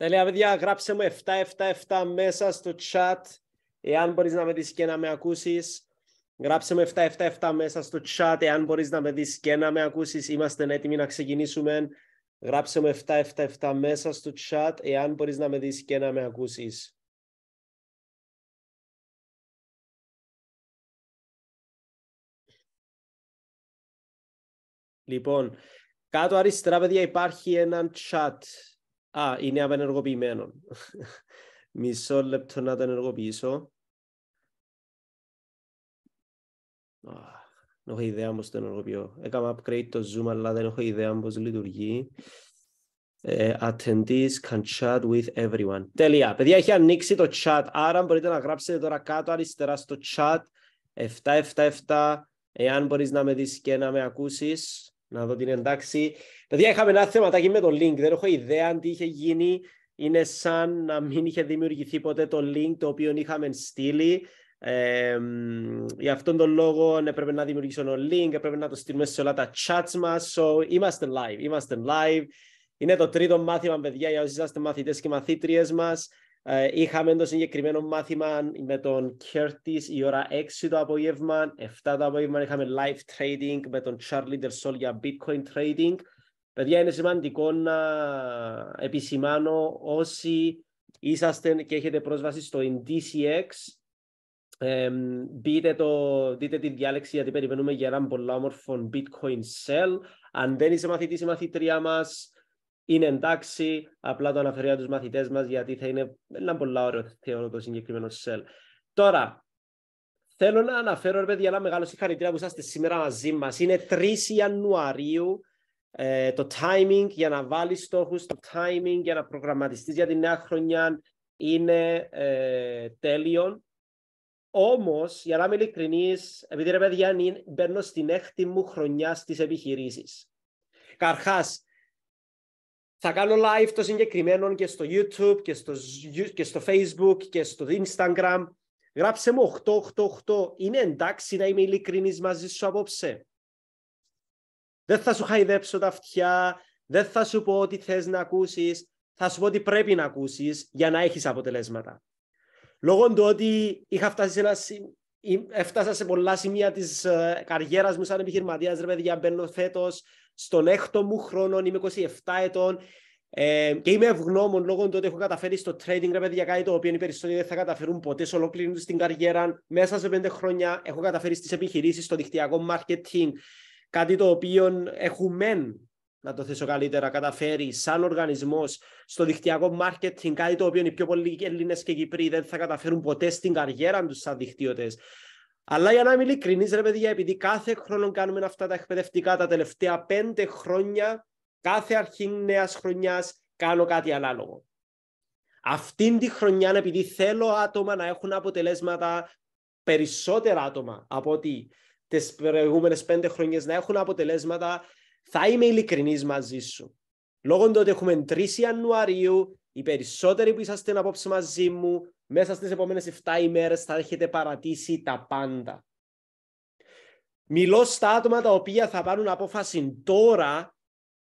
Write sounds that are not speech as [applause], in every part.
Τέλεια, παιδιά, γράψε μου 777 μέσα στο chat. Εάν μπορείς να με δεις και να με ακούσεις, γράψε μου 777 μέσα στο chat. Εάν μπορείς να με δεις και να με ακούσεις, είμαστε έτοιμοι να ξεκινήσουμε. Γράψε μου 777 μέσα στο chat. Εάν μπορείς να με δεις και να με ακούσεις. Λοιπόν, κάτω αριστερά, παιδιά, υπάρχει έναν chat. Α, είναι απενεργοποιημένο. [laughs] Μισό λεπτό να το ενεργοποιήσω. Δεν έχω ιδέα πώς το ενεργοποιώ. Έκανα upgrade το Zoom, αλλά δεν έχω ιδέα πώς λειτουργεί. Uh, attendees can chat with everyone. Τέλεια. Παιδιά, έχει ανοίξει το chat, άρα μπορείτε να γράψετε τώρα κάτω αριστερά στο chat 777, εάν μπορείς να με δεις και να με ακούσεις να δω την εντάξει. Παιδιά, είχαμε ένα θεματάκι με το link, δεν έχω ιδέα αν τι είχε γίνει. Είναι σαν να μην είχε δημιουργηθεί ποτέ το link το οποίο είχαμε στείλει. Ε, για αυτόν τον λόγο έπρεπε να δημιουργήσω ένα link, έπρεπε να το στείλουμε σε όλα τα chats μας. So, είμαστε live, είμαστε live. Είναι το τρίτο μάθημα, παιδιά, για όσοι είσαστε μαθητές και μαθήτριες μας. Ε, είχαμε το συγκεκριμένο μάθημα με τον Curtis η ώρα 6 το απόγευμα, 7 το απόγευμα είχαμε live trading με τον Charlie Dersol για bitcoin trading. Παιδιά, είναι σημαντικό να επισημάνω όσοι είσαστε και έχετε πρόσβαση στο DCX, ε, το, δείτε τη διάλεξη γιατί περιμένουμε για έναν πολλά όμορφο bitcoin sell. Αν δεν είσαι μαθητής ή μαθητρία μας, είναι εντάξει, απλά το αναφέρει για τους μαθητές μας γιατί θα είναι ένα πολύ ωραίο θεωρώ το συγκεκριμένο σελ. Τώρα, θέλω να αναφέρω, ρε παιδιά, ένα μεγάλο συγχαρητήριο που είσαστε σήμερα μαζί μας. Είναι 3 Ιανουαρίου ε, το timing για να βάλεις στόχους, το timing για να προγραμματιστείς για τη νέα χρονιά είναι ε, τέλειο. Όμως, για να είμαι ειλικρινής, επειδή ρε παιδιά, μπαίνω στην έκτη μου χρονιά στις επιχειρήσεις. Καρχάς, θα κάνω live το συγκεκριμένο και στο YouTube και στο, Facebook και στο Instagram. Γράψε μου 888. Είναι εντάξει να είμαι ειλικρινής μαζί σου απόψε. Δεν θα σου χαϊδέψω τα αυτιά. Δεν θα σου πω ότι θες να ακούσεις. Θα σου πω ότι πρέπει να ακούσεις για να έχεις αποτελέσματα. Λόγω του ότι είχα φτάσει σε έφτασα σε πολλά σημεία της ε, καριέρας μου σαν επιχειρηματίας. Ρε παιδιά, μπαίνω φέτος στον έκτο μου χρόνο, είμαι 27 ετών ε, και είμαι ευγνώμων λόγω του ότι έχω καταφέρει στο trading, ρε παιδιά, κάτι το οποίο οι περισσότεροι δεν θα καταφέρουν ποτέ σε ολόκληρη στην καριέρα. Μέσα σε πέντε χρόνια έχω καταφέρει στις επιχειρήσεις, στο δικτυακό marketing, κάτι το οποίο έχουμε να το θέσω καλύτερα, καταφέρει σαν οργανισμός στο δικτυακό marketing, κάτι το οποίο οι πιο πολλοί Έλληνες και Κυπροί δεν θα καταφέρουν ποτέ στην καριέρα τους σαν δικτύωτες. Αλλά για να είμαι ειλικρινής, ρε παιδιά, επειδή κάθε χρόνο κάνουμε αυτά τα εκπαιδευτικά τα τελευταία πέντε χρόνια, κάθε αρχή νέας χρονιάς κάνω κάτι ανάλογο. Αυτήν τη χρονιά, επειδή θέλω άτομα να έχουν αποτελέσματα, περισσότερα άτομα από ότι τις προηγούμενες πέντε χρονιές να έχουν αποτελέσματα, θα είμαι ειλικρινής μαζί σου. Λόγω του ότι έχουμε 3 Ιανουαρίου, οι περισσότεροι που είσαστε απόψε μαζί μου, μέσα στις επόμενες 7 ημέρες θα έχετε παρατήσει τα πάντα. Μιλώ στα άτομα τα οποία θα πάρουν απόφαση τώρα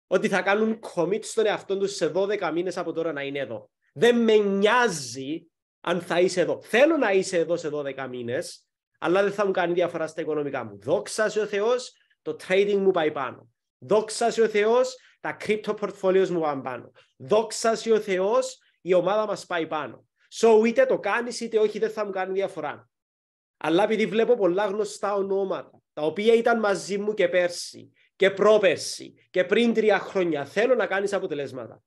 ότι θα κάνουν commit στον εαυτό τους σε 12 μήνες από τώρα να είναι εδώ. Δεν με νοιάζει αν θα είσαι εδώ. Θέλω να είσαι εδώ σε 12 μήνες, αλλά δεν θα μου κάνει διαφορά στα οικονομικά μου. Δόξα σε ο Θεός, το trading μου πάει πάνω. Δόξα σε ο Θεός, τα crypto portfolios μου πάνε πάνω. Δόξα σε ο Θεός, η ομάδα μας πάει πάνω. So είτε το κάνεις είτε όχι δεν θα μου κάνει διαφορά. Αλλά επειδή βλέπω πολλά γνωστά ονόματα, τα οποία ήταν μαζί μου και πέρσι και πρόπερσι και πριν τρία χρόνια, θέλω να κάνεις αποτελέσματα.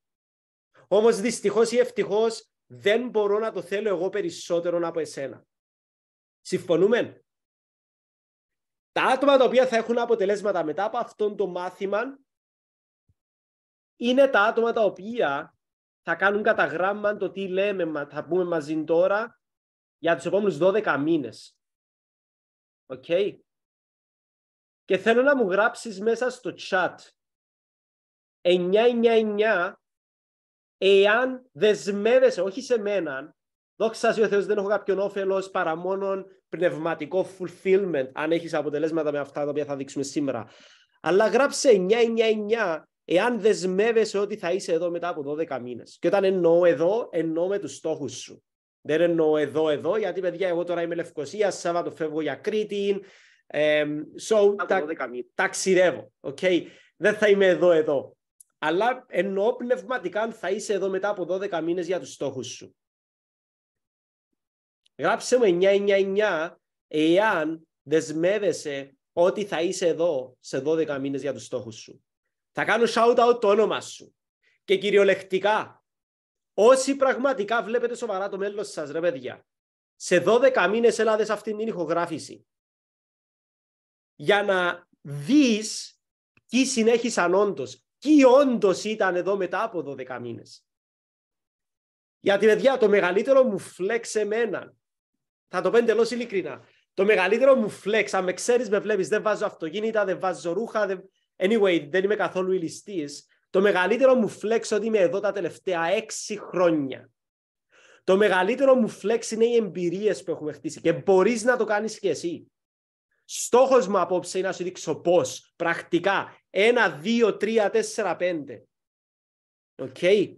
Όμως δυστυχώς ή ευτυχώς δεν μπορώ να το θέλω εγώ περισσότερο από εσένα. Συμφωνούμε. Τα άτομα τα οποία θα έχουν αποτελέσματα μετά από αυτόν το μάθημα είναι τα άτομα τα οποία θα κάνουν κατά γράμμα το τι λέμε, θα πούμε μαζί τώρα για τους επόμενους 12 μήνες. Οκ. Και θέλω να μου γράψεις μέσα στο chat 999 εάν δεσμεύεσαι, όχι σε μένα, δόξα ο Θεός δεν έχω κάποιον όφελος παρά μόνο πνευματικό fulfillment αν έχεις αποτελέσματα με αυτά τα οποία θα δείξουμε σήμερα. Αλλά γράψε 999 εάν δεσμεύεσαι ότι θα είσαι εδώ μετά από 12 μήνες. Και όταν εννοώ εδώ, εννοώ με τους στόχους σου. Δεν εννοώ εδώ, εδώ, γιατί παιδιά, εγώ τώρα είμαι Λευκοσία, Σάββατο φεύγω για Κρήτη. so, ταξιδεύω. Δεν θα είμαι εδώ, εδώ. Αλλά εννοώ πνευματικά αν θα είσαι εδώ μετά από 12 μήνες για τους στόχους σου. Γράψε μου 999 εάν δεσμεύεσαι ότι θα είσαι εδώ σε 12 μήνες για τους στόχους σου. Θα κάνω shout out το όνομα σου. Και κυριολεκτικά, όσοι πραγματικά βλέπετε σοβαρά το μέλλον σας, ρε παιδιά, σε 12 μήνε έλαβε αυτήν την ηχογράφηση. Για να δεις τι συνέχισαν όντως, τι όντως ήταν εδώ μετά από 12 μήνες. Γιατί, παιδιά, το μεγαλύτερο μου φλέξ εμένα, θα το πω εντελώ ειλικρινά, το μεγαλύτερο μου φλέξ, αν με ξέρεις, με βλέπεις, δεν βάζω αυτοκίνητα, δεν βάζω ρούχα, δεν, Anyway, δεν είμαι καθόλου ηλιστής. Το μεγαλύτερο μου flex ότι είμαι εδώ τα τελευταία έξι χρόνια. Το μεγαλύτερο μου flex είναι οι εμπειρίες που έχουμε χτίσει και μπορείς να το κάνεις και εσύ. Στόχος μου απόψε είναι να σου δείξω πώς πρακτικά. Ένα, δύο, τρία, τέσσερα, πέντε. Οκ. Okay.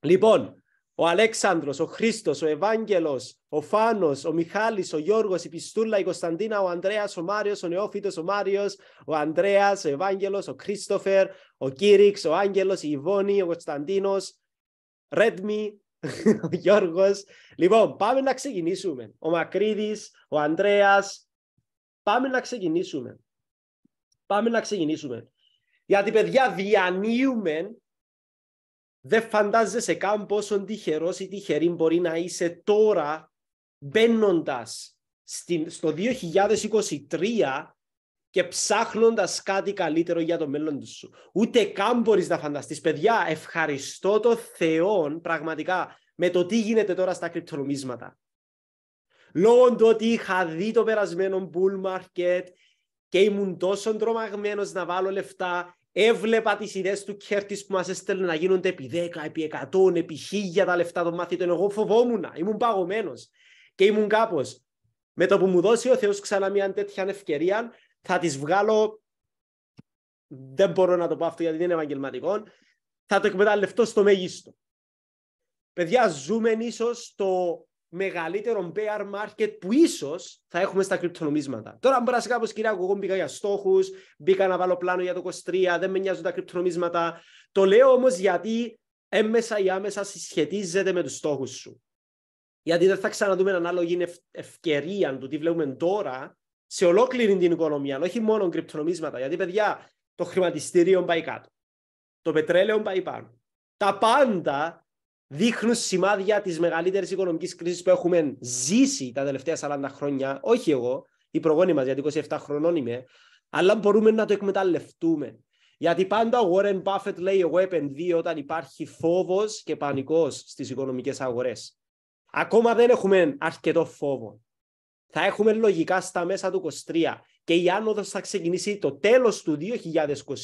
Λοιπόν, ο Αλέξανδρος, ο Χρήστος, ο Ευάγγελος, ο Φάνος, ο Μιχάλης, ο Γιώργος, η Πιστούλα, η Κωνσταντίνα, ο Ανδρέας, ο Μάριος, ο Νεόφιτος, ο Μάριος, ο Ανδρέας, ο Ευάγγελος, ο Κρίστοφερ, ο Κύριξ, ο Άγγελος, η Ιβόνη, ο Κωνσταντίνος, Ρέτμι, [laughs] ο Γιώργος. Λοιπόν, πάμε να ξεκινήσουμε. Ο Μακρύδης, ο Ανδρέας. Πάμε να ξεκινήσουμε. Πάμε να ξεκινήσουμε. Γιατί, παιδιά, διανύουμε δεν φαντάζεσαι καν πόσο τυχερός ή τυχερή μπορεί να είσαι τώρα μπαίνοντας στο 2023 και ψάχνοντας κάτι καλύτερο για το μέλλον σου. Ούτε καν μπορείς να φανταστείς. Παιδιά, ευχαριστώ το Θεό πραγματικά με το τι γίνεται τώρα στα κρυπτονομίσματα. Λόγω του ότι είχα δει το περασμένο bull market και ήμουν τόσο τρομαγμένος να βάλω λεφτά Έβλεπα τις ιδέες του Κέρτης που μας έστελνε να γίνονται επί 10, επί 100, επί 1000 τα λεφτά των μαθητών. Εγώ φοβόμουν, ήμουν παγωμένος και ήμουν κάπως. Με το που μου δώσει ο Θεός ξανά μια τέτοια ευκαιρία, θα της βγάλω. Δεν μπορώ να το πω αυτό γιατί δεν είναι επαγγελματικό. Θα το εκμεταλλευτώ στο μέγιστο. Παιδιά, ζούμε ίσως το μεγαλύτερο bear market που ίσως θα έχουμε στα κρυπτονομίσματα. Τώρα, αν να κάπω, κυρία, εγώ μπήκα για στόχους, μπήκα να βάλω πλάνο για το 23, δεν με νοιάζουν τα κρυπτονομίσματα. Το λέω όμως γιατί έμεσα ή άμεσα συσχετίζεται με τους στόχους σου. Γιατί δεν θα ξαναδούμε ανάλογη ευ- ευκαιρία του τι βλέπουμε τώρα σε ολόκληρη την οικονομία, όχι μόνο κρυπτονομίσματα. Γιατί, παιδιά, το χρηματιστήριο πάει κάτω. Το πετρέλαιο πάει πάνω. Τα πάντα δείχνουν σημάδια της μεγαλύτερης οικονομικής κρίσης που έχουμε ζήσει τα τελευταία 40 χρόνια. Όχι εγώ, η προγόνη μας, γιατί 27 χρονών είμαι, αλλά μπορούμε να το εκμεταλλευτούμε. Γιατί πάντα ο Warren Buffett λέει: Εγώ επενδύω όταν υπάρχει φόβος και πανικός στις οικονομικές αγορές. Ακόμα δεν έχουμε αρκετό φόβο. Θα έχουμε λογικά στα μέσα του 23 και η άνοδος θα ξεκινήσει το τέλος του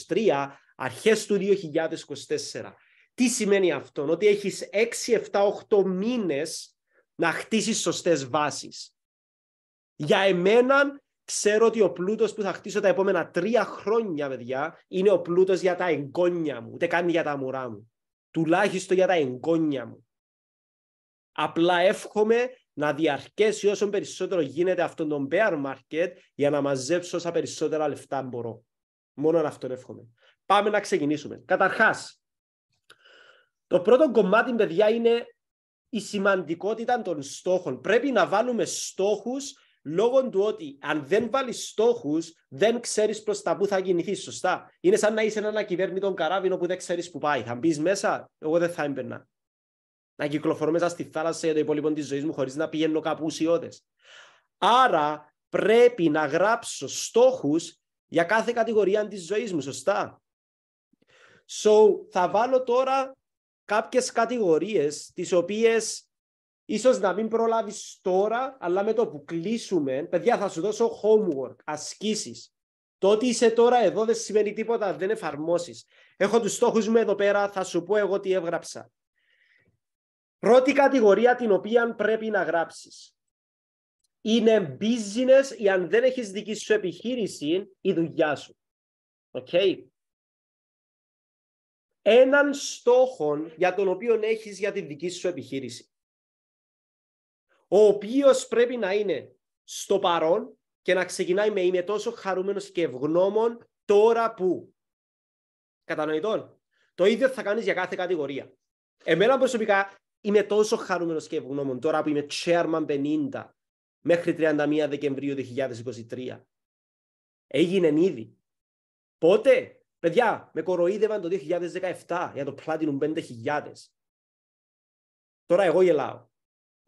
2023, αρχές του 2024. Τι σημαίνει αυτό, ότι έχεις 6, 7, 8 μήνες να χτίσεις σωστές βάσεις. Για εμένα ξέρω ότι ο πλούτος που θα χτίσω τα επόμενα τρία χρόνια, παιδιά, είναι ο πλούτος για τα εγγόνια μου, ούτε καν για τα μωρά μου. Τουλάχιστον για τα εγγόνια μου. Απλά εύχομαι να διαρκέσει όσο περισσότερο γίνεται αυτό τον bear market για να μαζέψω όσα περισσότερα λεφτά μπορώ. Μόνο αυτόν εύχομαι. Πάμε να ξεκινήσουμε. Καταρχάς, το πρώτο κομμάτι, παιδιά, είναι η σημαντικότητα των στόχων. Πρέπει να βάλουμε στόχους λόγω του ότι αν δεν βάλεις στόχους, δεν ξέρεις προς τα που θα κινηθείς. Σωστά. Είναι σαν να είσαι ένα κυβέρνητο καράβινο που δεν ξέρεις που πάει. Θα μπεις μέσα, εγώ δεν θα έμπαινα. Να κυκλοφορώ μέσα στη θάλασσα για το υπόλοιπο της ζωής μου χωρίς να πηγαίνω κάπου ουσιώδες. Άρα πρέπει να γράψω στόχους για κάθε κατηγορία της ζωής μου. Σωστά. So, θα βάλω τώρα Κάποιες κατηγορίες τις οποίες ίσως να μην προλάβεις τώρα, αλλά με το που κλείσουμε, παιδιά θα σου δώσω homework, ασκήσεις. Το ότι είσαι τώρα εδώ δεν σημαίνει τίποτα, δεν εφαρμόσεις. Έχω τους στόχους μου εδώ πέρα, θα σου πω εγώ τι έγραψα. Πρώτη κατηγορία την οποία πρέπει να γράψεις. Είναι business ή αν δεν έχεις δική σου επιχείρηση, η δουλειά σου έναν στόχο για τον οποίο έχεις για τη δική σου επιχείρηση. Ο οποίος πρέπει να είναι στο παρόν και να ξεκινάει με είμαι τόσο χαρούμενος και ευγνώμων τώρα που. Κατανοητόν. Το ίδιο θα κάνεις για κάθε κατηγορία. Εμένα προσωπικά είμαι τόσο χαρούμενος και ευγνώμων τώρα που είμαι chairman 50 μέχρι 31 Δεκεμβρίου 2023. Έγινε ήδη. Πότε? Παιδιά, με κοροϊδεύαν το 2017 για το Platinum 5.000. Τώρα εγώ γελάω.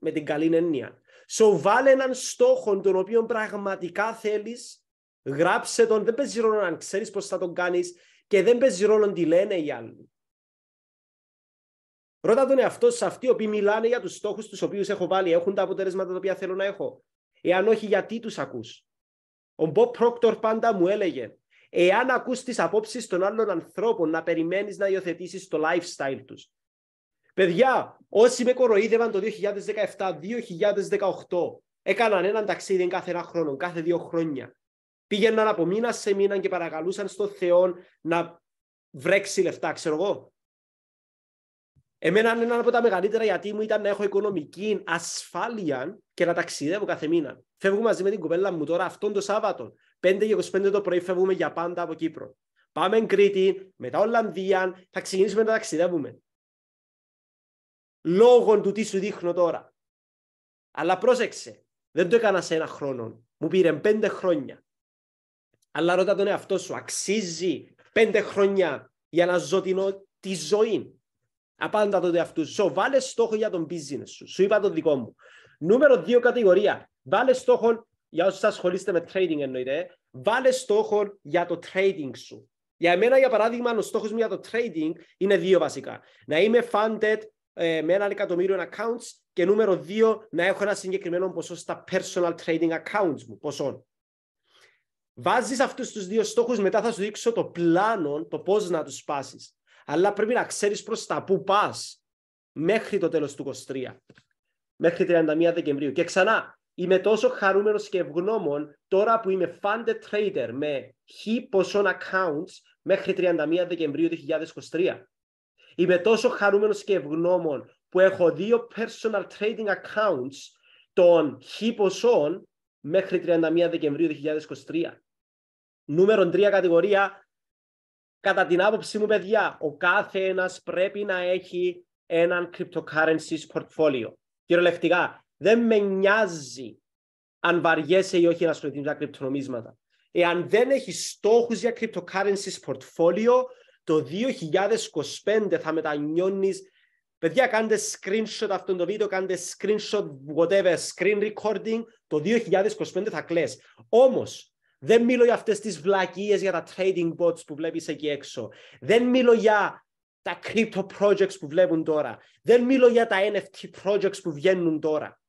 Με την καλή έννοια. So βάλε έναν στόχο τον οποίο πραγματικά θέλεις. Γράψε τον. Δεν παίζει ρόλο αν ξέρεις πώς θα τον κάνεις. Και δεν παίζει ρόλο τι λένε οι άλλοι. Ρώτα τον εαυτό σε αυτοί οι οποίοι μιλάνε για τους στόχους τους οποίους έχω βάλει. Έχουν τα αποτελέσματα τα οποία θέλω να έχω. Εάν όχι γιατί τους ακούς. Ο Bob Πρόκτορ πάντα μου έλεγε Εάν ακούς τις απόψεις των άλλων ανθρώπων να περιμένεις να υιοθετήσεις το lifestyle τους. Παιδιά, όσοι με κοροϊδεύαν το 2017-2018, έκαναν έναν ταξίδι κάθε ένα χρόνο, κάθε δύο χρόνια. Πήγαιναν από μήνα σε μήνα και παρακαλούσαν στον Θεό να βρέξει λεφτά, ξέρω εγώ. Εμένα ένα από τα μεγαλύτερα γιατί μου ήταν να έχω οικονομική ασφάλεια και να ταξιδεύω κάθε μήνα. Φεύγω μαζί με την κουμπέλα μου τώρα αυτόν τον Σάββατο. 5 και 25 το πρωί φεύγουμε για πάντα από Κύπρο. Πάμε Κρήτη, μετά Ολλανδία, θα ξεκινήσουμε να ταξιδεύουμε. Λόγω του τι σου δείχνω τώρα. Αλλά πρόσεξε, δεν το έκανας σε ένα χρόνο. Μου πήρε πέντε χρόνια. Αλλά ρώτα τον εαυτό σου, αξίζει πέντε χρόνια για να ζω τη ζωή. Απάντα τον εαυτό σου. Βάλε στόχο για τον business σου. Σου είπα το δικό μου. Νούμερο δύο κατηγορία. Βάλε στόχο για όσους ασχολείστε με trading εννοείται, βάλε στόχο για το trading σου. Για μένα, για παράδειγμα, ο στόχος μου για το trading είναι δύο βασικά. Να είμαι funded ε, με ένα εκατομμύριο accounts και νούμερο δύο, να έχω ένα συγκεκριμένο ποσό στα personal trading accounts μου, ποσών. Βάζεις αυτούς τους δύο στόχους, μετά θα σου δείξω το πλάνο, το πώς να τους σπάσεις. Αλλά πρέπει να ξέρεις προς τα που πας μέχρι το τέλος του 23, μέχρι 31 Δεκεμβρίου. Και ξανά, Είμαι τόσο χαρούμενος και ευγνώμων τώρα που είμαι funded trader με χι ποσόν accounts μέχρι 31 Δεκεμβρίου 2023. Είμαι τόσο χαρούμενος και ευγνώμων που έχω δύο personal trading accounts των χι ποσών μέχρι 31 Δεκεμβρίου 2023. Νούμερο 3 κατηγορία. Κατά την άποψή μου, παιδιά, ο κάθε ένας πρέπει να έχει έναν cryptocurrencies portfolio. Κυριολεκτικά, δεν με νοιάζει αν βαριέσαι ή όχι να ασχοληθείς τα κρυπτονομίσματα. Εάν δεν έχεις στόχους για Cryptocurrency portfolio, το 2025 θα μετανιώνεις. Παιδιά, κάντε screenshot αυτό το βίντεο, κάντε screenshot, whatever, screen recording. Το 2025 θα κλέ. Όμως, δεν μιλώ για αυτές τις βλακίες για τα trading bots που βλέπεις εκεί έξω. Δεν μιλώ για τα crypto projects που βλέπουν τώρα. Δεν μιλώ για τα NFT projects που βγαίνουν τώρα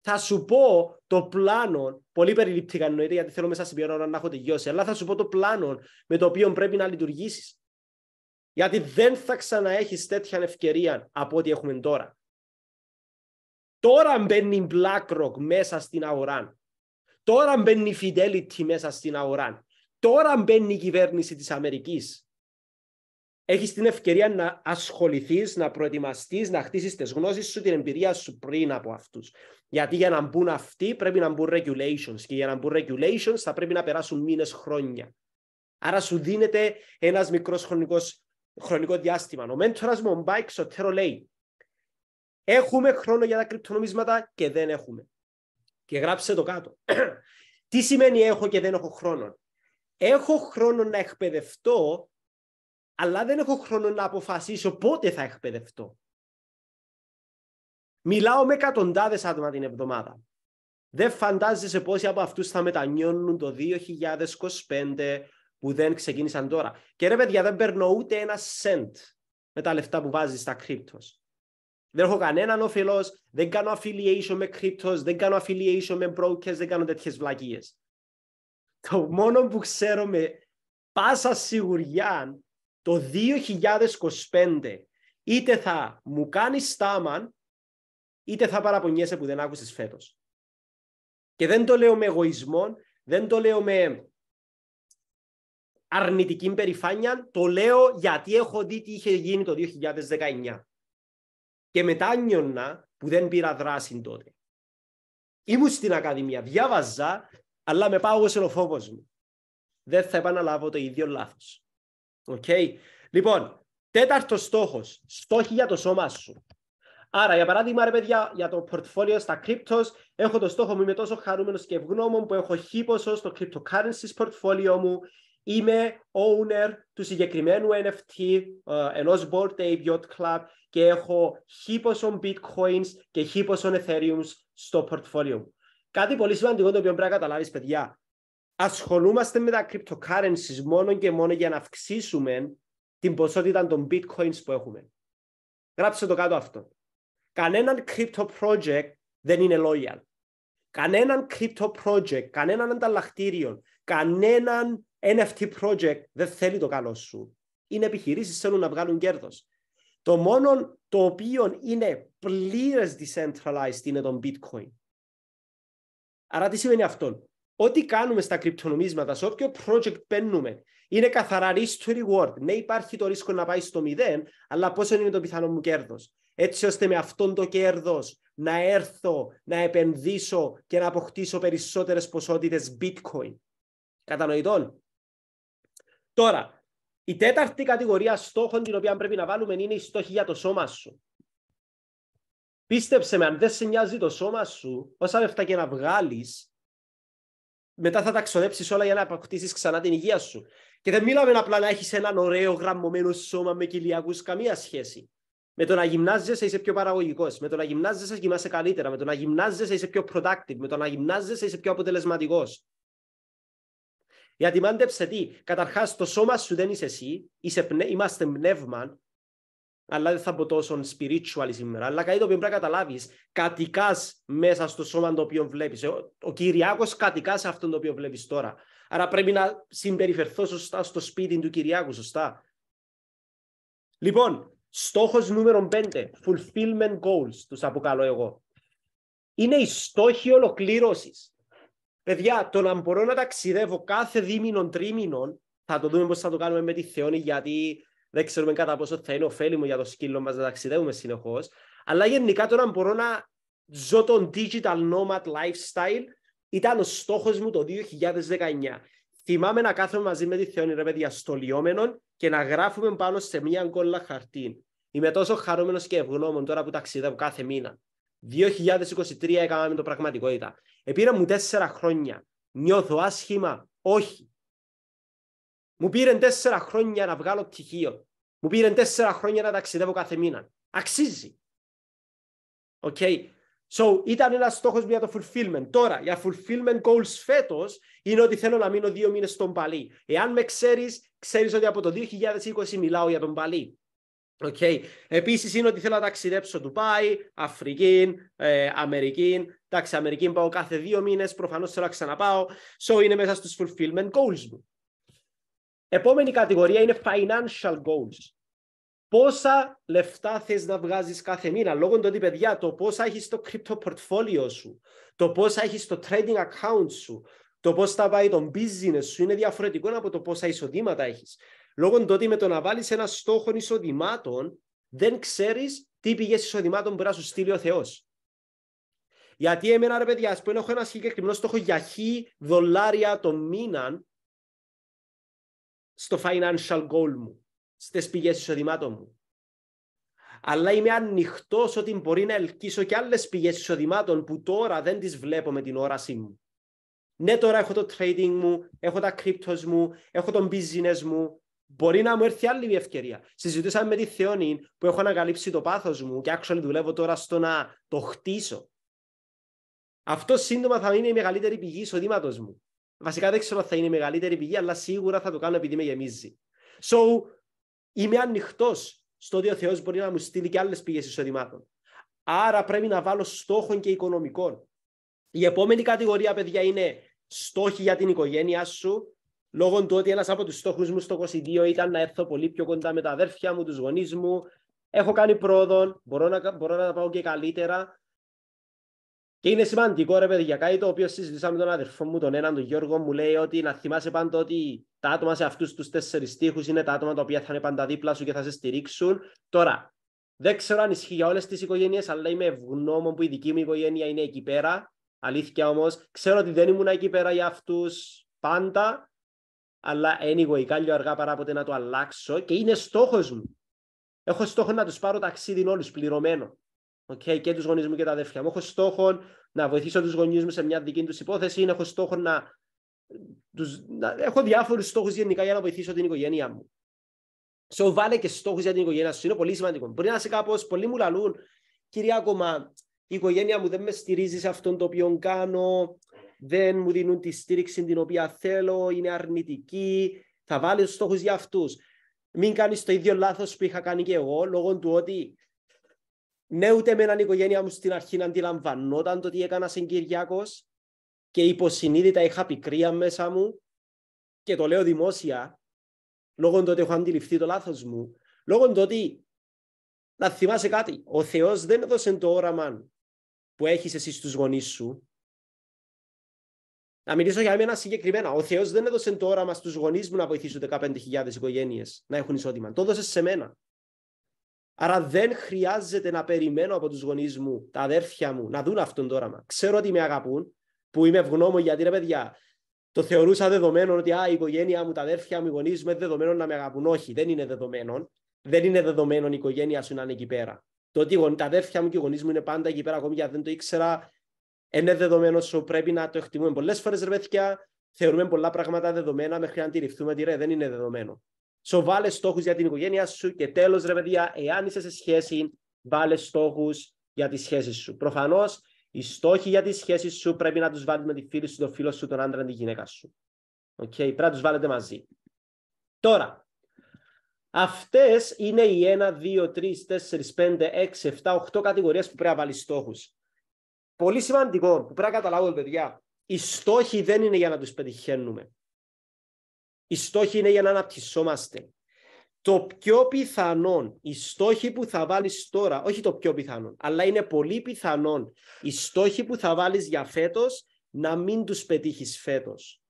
θα σου πω το πλάνο, πολύ περιληπτικά εννοείται γιατί θέλω μέσα στην μία ώρα να έχω τελειώσει, αλλά θα σου πω το πλάνο με το οποίο πρέπει να λειτουργήσεις. Γιατί δεν θα ξαναέχεις τέτοια ευκαιρία από ό,τι έχουμε τώρα. Τώρα μπαίνει η BlackRock μέσα στην αγορά. Τώρα μπαίνει η Fidelity μέσα στην αγορά. Τώρα μπαίνει η κυβέρνηση της Αμερικής έχεις την ευκαιρία να ασχοληθείς, να προετοιμαστείς, να χτίσεις τις γνώσεις σου, την εμπειρία σου πριν από αυτούς. Γιατί για να μπουν αυτοί πρέπει να μπουν regulations και για να μπουν regulations θα πρέπει να περάσουν μήνες χρόνια. Άρα σου δίνεται ένας μικρός χρονικός, χρονικό διάστημα. Ο μέντορας μου, ο Μπάικ Σωτέρο λέει Έχουμε χρόνο για τα κρυπτονομίσματα και δεν έχουμε. Και γράψε το κάτω. [clears throat] Τι σημαίνει έχω και δεν έχω χρόνο. Έχω χρόνο να εκπαιδευτώ αλλά δεν έχω χρόνο να αποφασίσω πότε θα εκπαιδευτώ. Μιλάω με εκατοντάδες άτομα την εβδομάδα. Δεν φαντάζεσαι πόσοι από αυτούς θα μετανιώνουν το 2025 που δεν ξεκίνησαν τώρα. Και ρε παιδιά, δεν παίρνω ούτε ένα cent με τα λεφτά που βάζεις στα κρύπτο. Δεν έχω κανέναν όφελος, δεν κάνω affiliation με κρύπτο, δεν κάνω affiliation με brokers, δεν κάνω τέτοιες βλακίες. Το μόνο που ξέρω με πάσα σιγουριά το 2025 είτε θα μου κάνεις στάμαν, είτε θα παραπονιέσαι που δεν άκουσες φέτος. Και δεν το λέω με εγωισμό, δεν το λέω με αρνητική περηφάνεια, το λέω γιατί έχω δει τι είχε γίνει το 2019. Και μετά νιώνα που δεν πήρα δράση τότε. Ήμουν στην Ακαδημία, διάβαζα, αλλά με πάω ο σε μου. Δεν θα επαναλάβω το ίδιο λάθος. Okay. Λοιπόν, τέταρτος στόχος. Στόχοι για το σώμα σου. Άρα, για παράδειγμα, ρε παιδιά, για το portfolio στα κρύπτο, έχω το στόχο μου, είμαι τόσο χαρούμενος και ευγνώμων που έχω χίποσο στο cryptocurrencies portfolio μου. Είμαι owner του συγκεκριμένου NFT, ε, ενός Board Ape Yacht Club και έχω χύποσον bitcoins και χ ethereum στο portfolio μου. Κάτι πολύ σημαντικό το οποίο πρέπει να καταλάβεις, παιδιά ασχολούμαστε με τα cryptocurrencies μόνο και μόνο για να αυξήσουμε την ποσότητα των bitcoins που έχουμε. Γράψτε το κάτω αυτό. Κανέναν crypto project δεν είναι loyal. Κανέναν crypto project, κανέναν ανταλλακτήριο, κανέναν NFT project δεν θέλει το καλό σου. Είναι επιχειρήσεις θέλουν να βγάλουν κέρδος. Το μόνο το οποίο είναι πλήρες decentralized είναι το bitcoin. Άρα τι σημαίνει αυτό. Ό,τι κάνουμε στα κρυπτονομίσματα, σε όποιο project παίρνουμε, είναι καθαρά risk to reward. Ναι, υπάρχει το ρίσκο να πάει στο μηδέν, αλλά πόσο είναι το πιθανό μου κέρδος. Έτσι ώστε με αυτόν το κέρδος να έρθω, να επενδύσω και να αποκτήσω περισσότερες ποσότητες bitcoin. Κατανοητόν. Τώρα, η τέταρτη κατηγορία στόχων την οποία πρέπει να βάλουμε είναι η στόχοι για το σώμα σου. Πίστεψε με, αν δεν σε νοιάζει το σώμα σου, όσα λεφτά και να βγάλεις, μετά θα τα ξοδέψεις όλα για να αποκτήσεις ξανά την υγεία σου. Και δεν μιλάμε απλά να έχεις έναν ωραίο γραμμωμένο σώμα με κοιλιακούς καμία σχέση. Με το να γυμνάζεσαι είσαι πιο παραγωγικός. Με το να γυμνάζεσαι γυμνάσαι καλύτερα. Με το να γυμνάζεσαι είσαι πιο productive. Με το να γυμνάζεσαι είσαι πιο αποτελεσματικός. Γιατί μάντεψε τι, καταρχάς το σώμα σου δεν είσαι εσύ, είμαστε πνεύμα, αλλά δεν θα πω τόσο spiritual σήμερα. Αλλά κάτι το οποίο πρέπει να καταλάβεις. Κατοικάς μέσα στο σώμα το οποίο βλέπεις. Ε, ο, Κυριακό κατοικά σε αυτό το οποίο βλέπεις τώρα. Άρα πρέπει να συμπεριφερθώ σωστά στο σπίτι του Κυριακού, σωστά. Λοιπόν, στόχος νούμερο 5, fulfillment goals, τους αποκαλώ εγώ. Είναι οι στόχοι ολοκλήρωσης. Παιδιά, το να μπορώ να ταξιδεύω κάθε δίμηνο, τρίμηνο, θα το δούμε πώς θα το κάνουμε με τη Θεόνη, γιατί δεν ξέρουμε κατά πόσο θα είναι ωφέλιμο για το σκύλο μας να ταξιδεύουμε συνεχώς. Αλλά γενικά τώρα μπορώ να ζω τον digital nomad lifestyle. Ήταν ο στόχος μου το 2019. Θυμάμαι να κάθομαι μαζί με τη Θεόνη ρε στο λιόμενο και να γράφουμε πάνω σε μια κόλλα χαρτί. Είμαι τόσο χαρούμενος και ευγνώμων τώρα που ταξιδεύω κάθε μήνα. 2023 έκαναμε το πραγματικότητα. Επήρα μου τέσσερα χρόνια. Νιώθω άσχημα. Όχι. Μου πήρε τέσσερα χρόνια να βγάλω πτυχίο. Μου πήρε τέσσερα χρόνια να ταξιδεύω κάθε μήνα. Αξίζει. Οκ. Okay. So, ήταν ένας στόχος για το fulfillment. Τώρα, για fulfillment goals φέτος είναι ότι θέλω να μείνω δύο μήνες στον Παλί. Εάν με ξέρεις, ξέρεις ότι από το 2020 μιλάω για τον Παλί. Okay. Επίσης είναι ότι θέλω να ταξιδέψω Ντουμπάι, Αφρική, ε, Αμερική. Εντάξει, Αμερική πάω κάθε δύο μήνες, προφανώς θέλω να ξαναπάω. So, είναι μέσα στους fulfillment goals μου. Επόμενη κατηγορία είναι financial goals. Πόσα λεφτά θες να βγάζεις κάθε μήνα, λόγω του ότι παιδιά, το πόσα έχεις στο crypto portfolio σου, το πόσα έχεις στο trading account σου, το πώς θα πάει το business σου είναι διαφορετικό από το πόσα εισοδήματα έχεις. Λόγω του ότι με το να βάλεις ένα στόχο εισοδημάτων, δεν ξέρεις τι πηγές εισοδημάτων μπορεί να σου στείλει ο Θεός. Γιατί εμένα, ρε παιδιά, ας πούμε, έχω ένα συγκεκριμένο στόχο για χι δολάρια το μήνα στο financial goal μου, στις πηγές εισοδημάτων μου. Αλλά είμαι ανοιχτός ότι μπορεί να ελκύσω και άλλες πηγές εισοδημάτων που τώρα δεν τις βλέπω με την όρασή μου. Ναι, τώρα έχω το trading μου, έχω τα κρύπτο μου, έχω τον business μου. Μπορεί να μου έρθει άλλη μια ευκαιρία. Συζητούσαμε με τη Θεόνη που έχω ανακαλύψει το πάθος μου και actually δουλεύω τώρα στο να το χτίσω. Αυτό σύντομα θα είναι η μεγαλύτερη πηγή εισοδήματος μου. Βασικά δεν ξέρω αν θα είναι η μεγαλύτερη πηγή, αλλά σίγουρα θα το κάνω επειδή με γεμίζει. So, είμαι ανοιχτός στο ότι ο Θεός μπορεί να μου στείλει και άλλες πηγές εισοδημάτων. Άρα πρέπει να βάλω στόχων και οικονομικών. Η επόμενη κατηγορία, παιδιά, είναι στόχοι για την οικογένειά σου. Λόγω του ότι ένας από τους στόχους μου στο 22 ήταν να έρθω πολύ πιο κοντά με τα αδέρφια μου, τους γονείς μου. Έχω κάνει πρόοδο, μπορώ να, μπορώ να τα πάω και καλύτερα. Και είναι σημαντικό ρε παιδιά, κάτι το οποίο συζητήσαμε με τον αδερφό μου, τον έναν, τον Γιώργο, μου λέει ότι να θυμάσαι πάντα ότι τα άτομα σε αυτούς τους τέσσερις τείχου είναι τα άτομα τα οποία θα είναι πάντα δίπλα σου και θα σε στηρίξουν. Τώρα, δεν ξέρω αν ισχύει για όλες τις οικογένειες, αλλά είμαι ευγνώμων που η δική μου οικογένεια είναι εκεί πέρα. Αλήθεια όμως, ξέρω ότι δεν ήμουν εκεί πέρα για αυτούς πάντα, αλλά anyway, κάλλιο αργά παρά ποτέ να το αλλάξω και είναι στόχος μου. Έχω στόχο να τους πάρω ταξίδι όλους πληρωμένο okay, και τους γονείς μου και τα αδέρφια μου. Έχω στόχο να βοηθήσω τους γονείς μου σε μια δική τους υπόθεση, έχω στόχο να. Τους, να έχω διάφορους στόχους γενικά για να βοηθήσω την οικογένειά μου. So, βάλε και στόχους για την οικογένειά σου. Είναι πολύ σημαντικό. Μπορεί να είσαι κάπως, πολλοί μου λαλούν, κύρια ακόμα, η οικογένεια μου δεν με στηρίζει σε αυτόν το οποίο κάνω, δεν μου δίνουν τη στήριξη την οποία θέλω, είναι αρνητική. Θα βάλεις στόχους για αυτούς. Μην κάνεις το ίδιο λάθος που είχα κάνει και εγώ, λόγω του ότι ναι, ούτε με έναν οικογένειά μου στην αρχή να αντιλαμβανόταν το τι έκανα σαν Κυριακό και υποσυνείδητα είχα πικρία μέσα μου και το λέω δημόσια, λόγω του ότι έχω αντιληφθεί το λάθος μου, λόγω του ότι να θυμάσαι κάτι, ο Θεός δεν έδωσε το όραμα που έχεις εσύ στους γονείς σου. Να μιλήσω για μένα συγκεκριμένα. Ο Θεός δεν έδωσε το όραμα στους γονείς μου να βοηθήσουν 15.000 οικογένειες να έχουν εισόδημα. Το έδωσε σε μένα. Άρα δεν χρειάζεται να περιμένω από τους γονείς μου, τα αδέρφια μου, να δουν αυτόν το όραμα. Ξέρω ότι με αγαπούν, που είμαι ευγνώμων γιατί ρε παιδιά, το θεωρούσα δεδομένο ότι α, η οικογένειά μου, τα αδέρφια μου, οι γονείς μου είναι δεδομένο να με αγαπούν. Όχι, δεν είναι δεδομένο. Δεν είναι δεδομένο η οικογένειά σου να είναι εκεί πέρα. Το ότι τα αδέρφια μου και οι γονείς μου είναι πάντα εκεί πέρα, ακόμη γιατί δεν το ήξερα, είναι δεδομένο σου, πρέπει να το εκτιμούμε. Πολλές φορές, ρε παιδιά, θεωρούμε πολλά πράγματα δεδομένα μέχρι να αντιληφθούμε ότι δεν είναι δεδομένο. So, βάλε στόχους για την οικογένειά σου. Και τέλος, ρε παιδιά, εάν είσαι σε σχέση, βάλε στόχους για τις σχέσεις σου. Προφανώς, οι στόχοι για τις σχέσεις σου πρέπει να τους βάλεις με τη φίλη σου, τον φίλο σου, τον άντρα, τη γυναίκα σου. Okay, πρέπει να τους βάλετε μαζί. Τώρα, αυτές είναι οι 1, 2, 3, 4, 5, 6, 7, 8 κατηγορίες που πρέπει να βάλεις στόχους. Πολύ σημαντικό που πρέπει να καταλάβουμε, παιδιά, οι στόχοι δεν είναι για να τους πετυχαίνουμε. Οι στόχοι είναι για να αναπτυσσόμαστε. Το πιο πιθανόν, οι στόχοι που θα βάλεις τώρα, όχι το πιο πιθανόν, αλλά είναι πολύ πιθανόν, οι στόχοι που θα βάλεις για φέτος, να μην τους πετύχεις φέτος.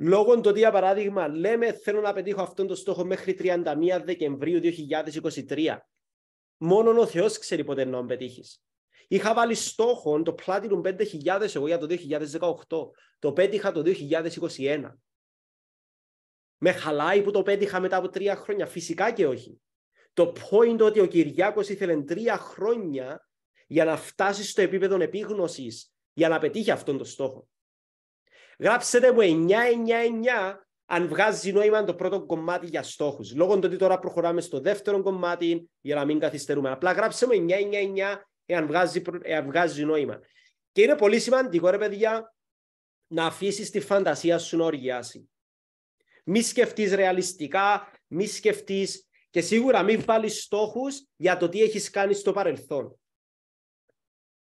Λόγω του ότι, για παράδειγμα, λέμε θέλω να πετύχω αυτόν τον στόχο μέχρι 31 Δεκεμβρίου 2023. Μόνο ο Θεός ξέρει ποτέ να πετύχεις. Είχα βάλει στόχο το Platinum 5000 εγώ για το 2018. Το πέτυχα το 2021. Με χαλάει που το πέτυχα μετά από τρία χρόνια. Φυσικά και όχι. Το point ότι ο Κυριάκος ήθελε τρία χρόνια για να φτάσει στο επίπεδο επίγνωσης για να πετύχει αυτόν τον στόχο. Γράψτε μου 999 αν βγάζει νόημα το πρώτο κομμάτι για στόχους. Λόγω του ότι τώρα προχωράμε στο δεύτερο κομμάτι για να μην καθυστερούμε. Απλά γράψτε μου 999 εάν βγάζει, εάν βγάζει νόημα. Και είναι πολύ σημαντικό, ρε παιδιά, να αφήσεις τη φαντασία σου να οργιάσει. Μη σκεφτείς ρεαλιστικά, μη σκεφτείς και σίγουρα μη βάλεις στόχους για το τι έχεις κάνει στο παρελθόν.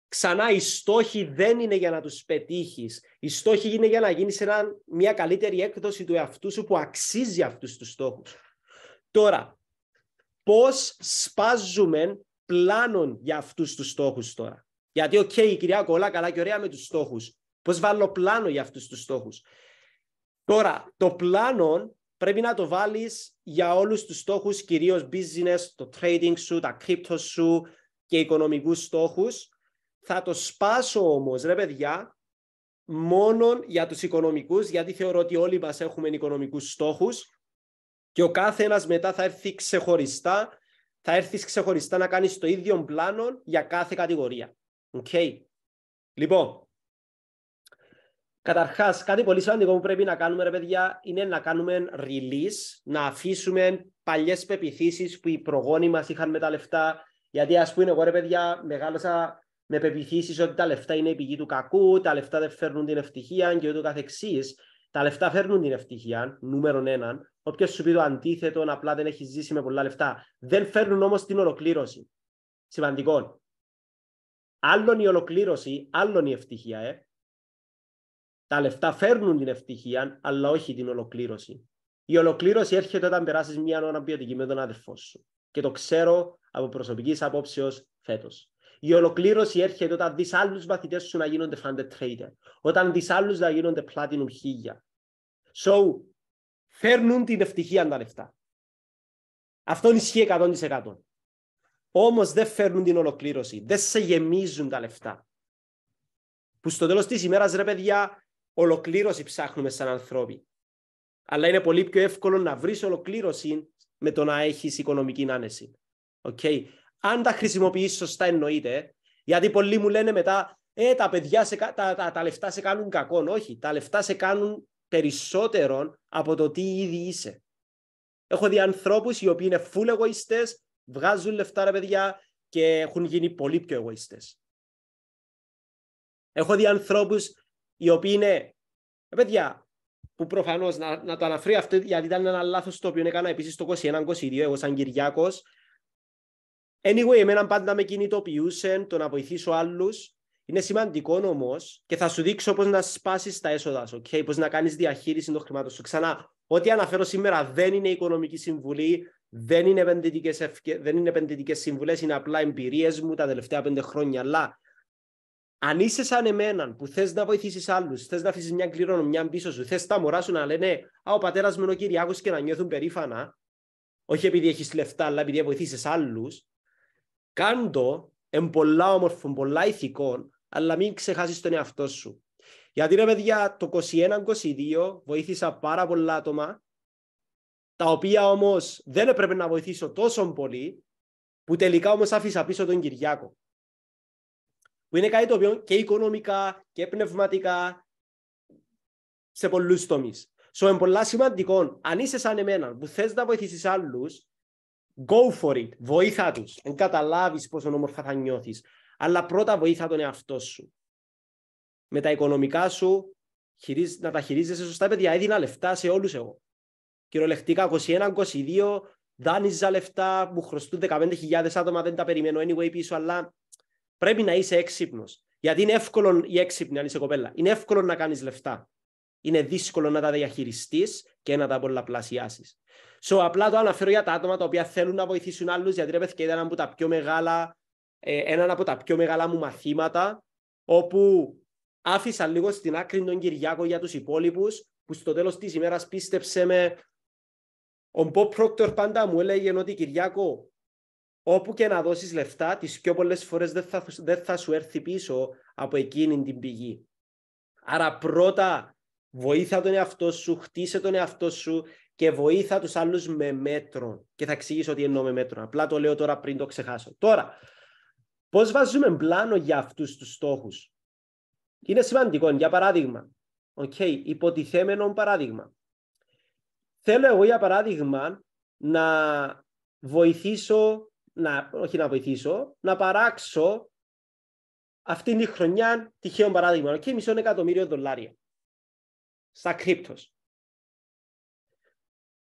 Ξανά, οι στόχοι δεν είναι για να τους πετύχεις. Οι στόχοι είναι για να γίνεις μια καλύτερη έκδοση του εαυτού σου που αξίζει αυτούς τους στόχους. Τώρα, πώς σπάζουμε πλάνων για αυτούς τους στόχους τώρα. Γιατί, οκ, η κυρία Κολά, καλά και ωραία με τους στόχους. Πώς βάλω πλάνο για αυτούς τους στόχους. Τώρα, το πλάνο πρέπει να το βάλεις για όλους τους στόχους, κυρίως business, το trading σου, τα crypto σου και οικονομικούς στόχους. Θα το σπάσω όμως, ρε παιδιά, μόνο για τους οικονομικούς, γιατί θεωρώ ότι όλοι μας έχουμε οικονομικούς στόχους και ο κάθε ένας μετά θα έρθει ξεχωριστά, θα έρθεις ξεχωριστά να κάνεις το ίδιο πλάνο για κάθε κατηγορία. Okay. Λοιπόν, Καταρχάς, κάτι πολύ σημαντικό που πρέπει να κάνουμε, ρε παιδιά, είναι να κάνουμε release, να αφήσουμε παλιές πεπιθήσεις που οι προγόνοι μας είχαν με τα λεφτά. Γιατί, ας πούμε, εγώ ρε παιδιά, μεγάλωσα με πεπιθήσεις ότι τα λεφτά είναι η πηγή του κακού, τα λεφτά δεν φέρνουν την ευτυχία και ούτω καθεξής. Τα λεφτά φέρνουν την ευτυχία, νούμερο έναν. Όποιος σου πει το αντίθετο, απλά δεν έχεις ζήσει με πολλά λεφτά. Δεν φέρνουν όμως την ολοκλήρωση. Σημαντικό. Άλλον η ολοκλήρωση, άλλον η ευτυχία, ε. Τα λεφτά φέρνουν την ευτυχία, αλλά όχι την ολοκλήρωση. Η ολοκλήρωση έρχεται όταν περάσεις μία ώρα ποιοτική με τον αδερφό σου. Και το ξέρω από προσωπικής απόψεως φέτος. Η ολοκλήρωση έρχεται όταν δεις άλλους μαθητές σου να γίνονται funded trader, όταν δεις άλλους να γίνονται platinum χίλια. So, φέρνουν την ευτυχία τα λεφτά. Αυτό ισχύει 100%. Όμως δεν φέρνουν την ολοκλήρωση. Δεν σε γεμίζουν τα λεφτά. Που στο τέλος της ημέρας, ρε παιδιά, ολοκλήρωση ψάχνουμε σαν ανθρώποι. Αλλά είναι πολύ πιο εύκολο να βρεις ολοκλήρωση με το να έχεις οικονομική άνεση. Okay. Αν τα χρησιμοποιήσει σωστά, εννοείται. Γιατί πολλοί μου λένε μετά, ε, τα παιδιά, σε, τα, τα, τα λεφτά σε κάνουν κακό. Όχι, τα λεφτά σε κάνουν περισσότερο από το τι ήδη είσαι. Έχω δει ανθρώπους οι οποίοι είναι full εγωιστές, βγάζουν λεφτά ρε παιδιά και έχουν γίνει πολύ πιο εγωιστές. Έχω δει ανθρώπους οι οποίοι είναι ε, παιδιά που προφανώς να, να, το αναφέρει αυτό, γιατί ήταν ένα λάθος το οποίο έκανα επίσης το 21-22, εγώ σαν Κυριάκο. Anyway, εμένα πάντα με κινητοποιούσε το να βοηθήσω άλλους. Είναι σημαντικό όμως και θα σου δείξω πώς να σπάσεις τα έσοδα σου, okay? πώς να κάνεις διαχείριση των χρημάτων σου. Ξανά, ό,τι αναφέρω σήμερα δεν είναι οικονομική συμβουλή, δεν είναι επενδυτικές συμβουλές, είναι απλά εμπειρίες μου τα τελευταία πέντε χρόνια. Αλλά αν είσαι σαν εμέναν που θες να βοηθήσεις άλλους, θες να αφήσεις μια κληρονομιά πίσω σου, θες τα μωρά σου να λένε Α, ο πατέρας μου είναι ο Κυριάκος και να νιώθουν περήφανα, όχι επειδή έχεις λεφτά, αλλά επειδή βοηθήσεις άλλους, κάντο εν πολλά όμορφων, πολλά ηθικών, αλλά μην ξεχάσεις τον εαυτό σου. Γιατί ρε παιδιά, το 21-22 βοήθησα πάρα πολλά άτομα, τα οποία όμως δεν έπρεπε να βοηθήσω τόσο πολύ, που τελικά όμως άφησα πίσω τον Κυριάκο που είναι κάτι το οποίο και οικονομικά και πνευματικά σε πολλούς τομείς. Σω είναι πολλά σημαντικό, αν είσαι σαν εμένα που θες να βοηθήσεις άλλους, go for it. Βοήθα τους. Αν καταλάβεις πόσο όμορφα θα νιώθεις. Αλλά πρώτα βοήθα τον εαυτό σου. Με τα οικονομικά σου, να τα χειρίζεσαι σωστά, παιδιά. Έδινα λεφτά σε όλους εγώ. Κυριολεκτικά 21-22, δάνειζα λεφτά που χρωστούν 15.000 άτομα, δεν τα περιμένω anyway πίσω, αλλά πρέπει να είσαι έξυπνος. Γιατί είναι εύκολο η έξυπνη αν είσαι κοπέλα. Είναι εύκολο να κάνεις λεφτά. Είναι δύσκολο να τα διαχειριστείς και να τα πολλαπλασιάσεις. So, απλά το αναφέρω για τα άτομα τα οποία θέλουν να βοηθήσουν άλλους, γιατί ρε παιδιά ήταν από τα πιο μεγάλα, ε, έναν από τα πιο μεγάλα μου μαθήματα, όπου άφησα λίγο στην άκρη τον Κυριάκο για τους υπόλοιπους, που στο τέλος της ημέρας πίστεψε με. Ο Μπο Πρόκτορ πάντα μου έλεγε ότι Κυριάκο, όπου και να δώσεις λεφτά, τις πιο πολλές φορές δεν θα, δεν θα σου έρθει πίσω από εκείνη την πηγή. Άρα πρώτα βοήθα τον εαυτό σου, χτίσε τον εαυτό σου και βοήθα τους άλλους με μέτρο. Και θα εξηγήσω τι εννοώ με μέτρο. Απλά το λέω τώρα πριν το ξεχάσω. Τώρα, πώς βάζουμε πλάνο για αυτούς τους στόχους. Είναι σημαντικό, για παράδειγμα. Οκ, okay, υποτιθέμενο παράδειγμα. Θέλω εγώ, για παράδειγμα, να βοηθήσω να, όχι να βοηθήσω, να παράξω αυτήν τη χρονιά, τυχαίο παράδειγμα, και μισό εκατομμύριο δολάρια στα κρύπτο.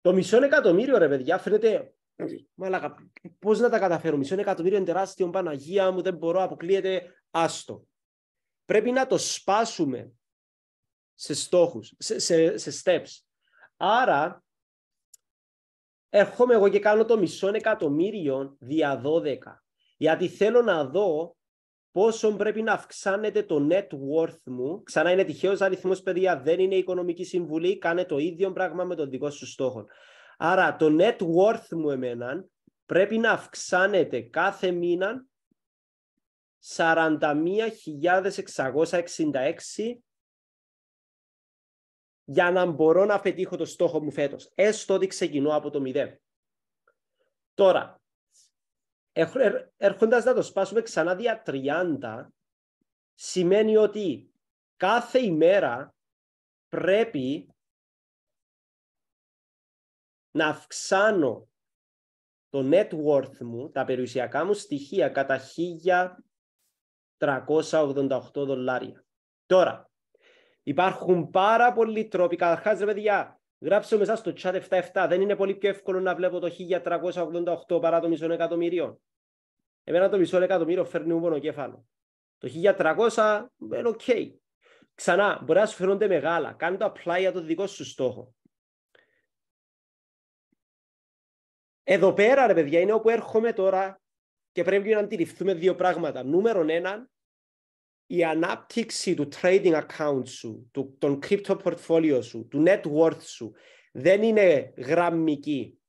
Το μισό εκατομμύριο, ρε παιδιά, φαίνεται. Μαλάκα, πώς να τα καταφέρω. Μισό εκατομμύριο είναι τεράστιο. Παναγία μου, δεν μπορώ, αποκλείεται. Άστο. Πρέπει να το σπάσουμε σε στόχους, σε, σε, σε steps. Άρα, έρχομαι εγώ και κάνω το μισό εκατομμύριο δια 12. Γιατί θέλω να δω πόσο πρέπει να αυξάνεται το net worth μου. Ξανά είναι τυχαίος αριθμός, παιδιά, δεν είναι οικονομική συμβουλή. Κάνε το ίδιο πράγμα με τον δικό σου στόχο. Άρα το net worth μου εμένα πρέπει να αυξάνεται κάθε μήνα 41.666 για να μπορώ να πετύχω το στόχο μου φέτος. Έστω ότι ξεκινώ από το μηδέν. Τώρα, έρχοντας να το σπάσουμε ξανά δια 30, σημαίνει ότι κάθε ημέρα πρέπει να αυξάνω το net worth μου, τα περιουσιακά μου στοιχεία, κατά 1.388 δολάρια. Τώρα, Υπάρχουν πάρα πολλοί τρόποι. Καταρχάς, ρε παιδιά, γράψω μέσα στο chat 77. Δεν είναι πολύ πιο εύκολο να βλέπω το 1388 παρά το μισό εκατομμύριο. Εμένα το μισό εκατομμύριο φέρνει μόνο κέφαλο. Το 1300 είναι οκ. Okay. Ξανά, μπορεί να σου φαίνονται μεγάλα. Κάνε το απλά για το δικό σου στόχο. Εδώ πέρα, ρε παιδιά, είναι όπου έρχομαι τώρα και πρέπει να αντιληφθούμε δύο πράγματα. Νούμερο έναν, η ανάπτυξη του trading account σου, του, των crypto portfolio σου, του net worth σου, δεν είναι γραμμική.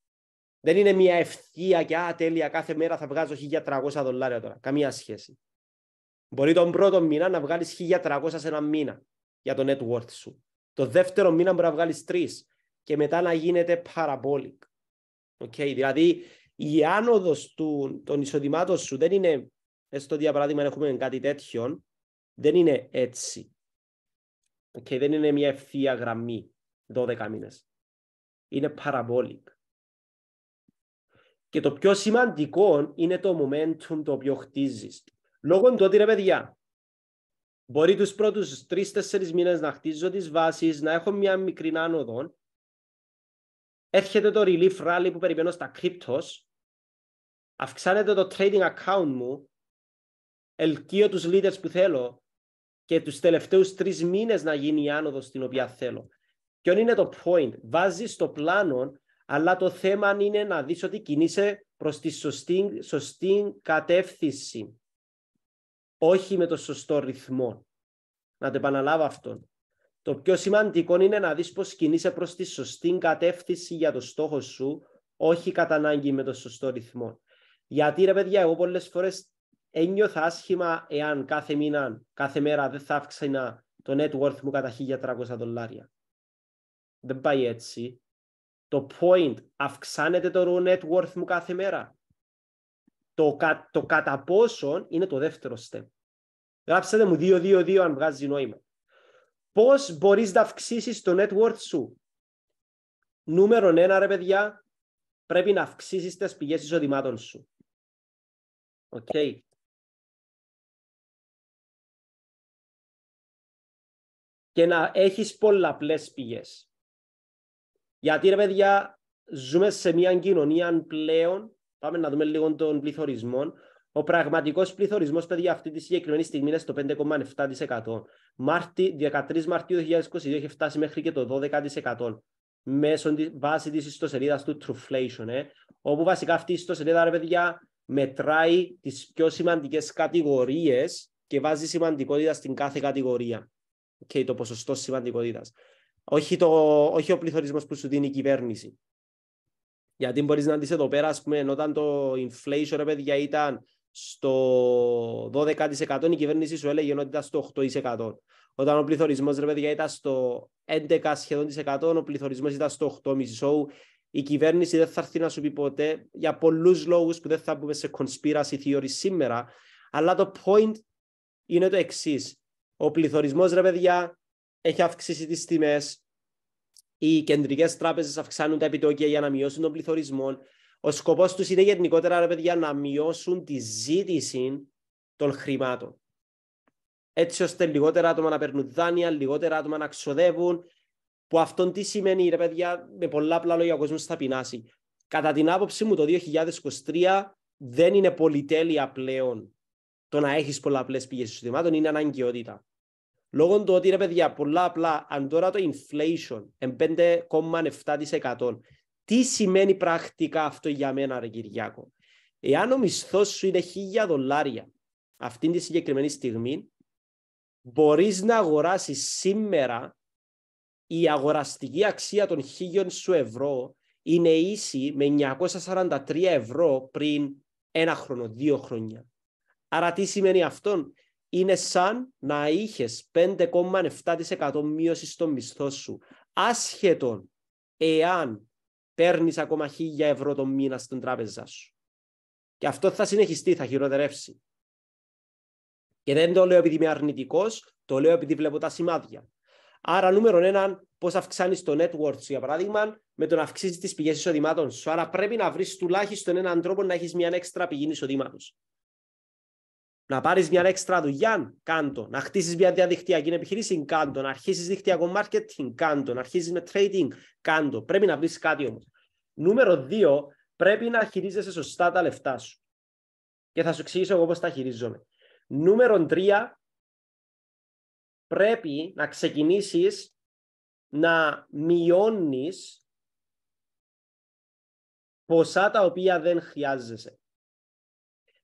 Δεν είναι μια ευθεία και α, τέλεια, κάθε μέρα θα βγάζω 1.300 δολάρια τώρα. Καμία σχέση. Μπορεί τον πρώτο μήνα να βγάλεις 1.300 σε ένα μήνα για το net worth σου. Το δεύτερο μήνα μπορεί να βγάλεις τρεις και μετά να γίνεται parabolic. Okay, δηλαδή η άνοδος των εισοδημάτων σου δεν είναι, έστω για παράδειγμα έχουμε κάτι τέτοιον, δεν είναι έτσι. Και δεν είναι μια ευθεία γραμμή 12 μήνες. Είναι parabolic. Και το πιο σημαντικό είναι το momentum το οποίο χτίζεις. Λόγω του ότι ρε παιδιά, μπορεί τους πρώτους 3 3-4 μήνες να χτίζω τις βάσεις να έχω μια μικρή άνοδο. Έρχεται το relief rally που περιμένω στα κρύπτος, αυξάνεται το trading account μου, ελκύω τους leaders που θέλω, και τους τελευταίους τρεις μήνες να γίνει η άνοδος την οποία θέλω. Ποιο είναι το point. Βάζεις το πλάνο, αλλά το θέμα είναι να δεις ότι κινείσαι προς τη σωστή, σωστή κατεύθυνση. Όχι με το σωστό ρυθμό. Να το επαναλάβω αυτό. Το πιο σημαντικό είναι να δεις πώς κινείσαι προς τη σωστή κατεύθυνση για το στόχο σου, όχι κατά ανάγκη με το σωστό ρυθμό. Γιατί ρε παιδιά, εγώ πολλές φορές ένιωθα άσχημα εάν κάθε μήνα, κάθε μέρα δεν θα αύξηνα το net worth μου κατά 1.300 δολάρια. Δεν πάει έτσι. Το point αυξάνεται το net worth μου κάθε μέρα. Το, κα, κατά πόσον είναι το δεύτερο step. Γράψτε μου 2-2-2 αν βγάζει νόημα. Πώς μπορείς να αυξήσεις το net worth σου. Νούμερο 1 ρε παιδιά, πρέπει να αυξήσεις τα πηγές εισοδημάτων σου. Οκ. και να έχεις πολλαπλές πηγές. Γιατί ρε παιδιά, ζούμε σε μια κοινωνία πλέον, πάμε να δούμε λίγο τον πληθωρισμό, ο πραγματικός πληθωρισμός, παιδιά, αυτή τη συγκεκριμένη στιγμή είναι στο 5,7%. Μάρτι, 13 Μαρτίου 2022 έχει φτάσει μέχρι και το 12% μέσω της βάση της ιστοσελίδας του Truflation, Ε, όπου βασικά αυτή η ιστοσελίδα, ρε παιδιά, μετράει τις πιο σημαντικές κατηγορίες και βάζει σημαντικότητα στην κάθε κατηγορία και το ποσοστό σημαντικότητας. Όχι, το, όχι ο πληθωρισμός που σου δίνει η κυβέρνηση. Γιατί μπορείς να δεις εδώ πέρα, ας πούμε, όταν το inflation, ρε παιδιά, ήταν στο 12% η κυβέρνηση σου έλεγε ότι ήταν στο 8%. Όταν ο πληθωρισμός, ρε παιδιά, ήταν στο 11% σχεδόν, ο πληθωρισμός ήταν στο 8,5%. So, η κυβέρνηση δεν θα έρθει να σου πει ποτέ για πολλούς λόγους που δεν θα μπούμε σε conspiracy theory σήμερα. Αλλά το point είναι το εξής. Ο πληθωρισμός, ρε παιδιά, έχει αυξήσει τις τιμές. Οι κεντρικές τράπεζες αυξάνουν τα επιτόκια για να μειώσουν τον πληθωρισμό. Ο σκοπός τους είναι γενικότερα, ρε παιδιά, να μειώσουν τη ζήτηση των χρημάτων. Έτσι ώστε λιγότερα άτομα να παίρνουν δάνεια, λιγότερα άτομα να ξοδεύουν. Που αυτό τι σημαίνει, ρε παιδιά, με πολλά απλά λόγια ο κόσμος θα πεινάσει. Κατά την άποψή μου, το 2023 δεν είναι πολυτέλεια πλέον το να έχεις πολλαπλές πηγές εισοδημάτων, είναι αναγκαιότητα. Λόγω του ότι ρε παιδιά, πολλά απλά, αν τώρα το inflation είναι 5,7%, τι σημαίνει πρακτικά αυτό για μένα, ρε Κυριάκο. Εάν ο μισθός σου είναι 1000 δολάρια αυτή τη συγκεκριμένη στιγμή, μπορείς να αγοράσεις σήμερα η αγοραστική αξία των 1000 σου ευρώ είναι ίση με 943 ευρώ πριν ένα χρόνο, δύο χρόνια. Άρα τι σημαίνει αυτόν είναι σαν να είχες 5,7% μείωσης στο μισθό σου, άσχετον εάν παίρνεις ακόμα 1000 ευρώ το μήνα στην τράπεζά σου. Και αυτό θα συνεχιστεί, θα χειροτερεύσει. Και δεν το λέω επειδή είμαι αρνητικός, το λέω επειδή βλέπω τα σημάδια. Άρα, νούμερο ένα, πώς αυξάνεις το net σου, για παράδειγμα, με το να αυξήσεις τις πηγές εισοδημάτων σου. Άρα, πρέπει να βρεις τουλάχιστον έναν τρόπο να έχεις μια έξτρα πηγή εισοδήματος να πάρεις μια έξτρα δουλειά, κάντο. Να χτίσεις μια διαδικτυακή επιχείρηση, κάντο. Να αρχίσεις δικτυακό marketing, κάντο. Να αρχίσεις με trading, κάντο. Πρέπει να βρεις κάτι όμως. Νούμερο 2, πρέπει να χειρίζεσαι σωστά τα λεφτά σου. Και θα σου εξηγήσω εγώ πώς τα χειρίζομαι. Νούμερο 3, πρέπει να ξεκινήσεις να μειώνεις ποσά τα οποία δεν χρειάζεσαι.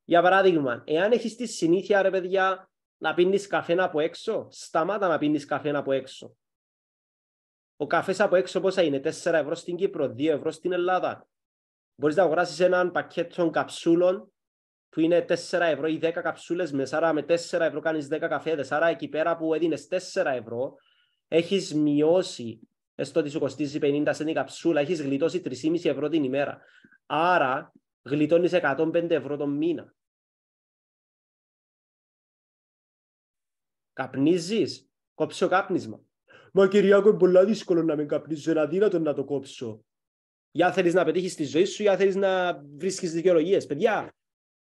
Για παράδειγμα, εάν έχεις τη συνήθεια, ρε παιδιά, να πίνεις καφέ από έξω, σταμάτα να πίνεις καφέ από έξω. Ο καφές από έξω πόσα είναι, 4 ευρώ στην Κύπρο, 2 ευρώ στην Ελλάδα. Μπορείς να αγοράσεις έναν πακέτο καψούλων που είναι 4 ευρώ ή 10 καψούλε με 4 με 4 ευρώ κάνεις 10 καφέδες. Άρα εκεί πέρα που έδινες 4 ευρώ, έχεις μειώσει έστω ότι σου κοστίζει 50 σε καψούλα, έχεις γλιτώσει 3,5 ευρώ την ημέρα. Άρα γλιτώνεις 105 ευρώ τον μήνα. Καπνίζεις, κόψω κάπνισμα. Μα Κυριακό, είναι πολύ δύσκολο να μην καπνίζω, είναι αδύνατο να το κόψω. Για θέλεις να πετύχεις τη ζωή σου, για θέλεις να βρίσκεις δικαιολογίες. Παιδιά,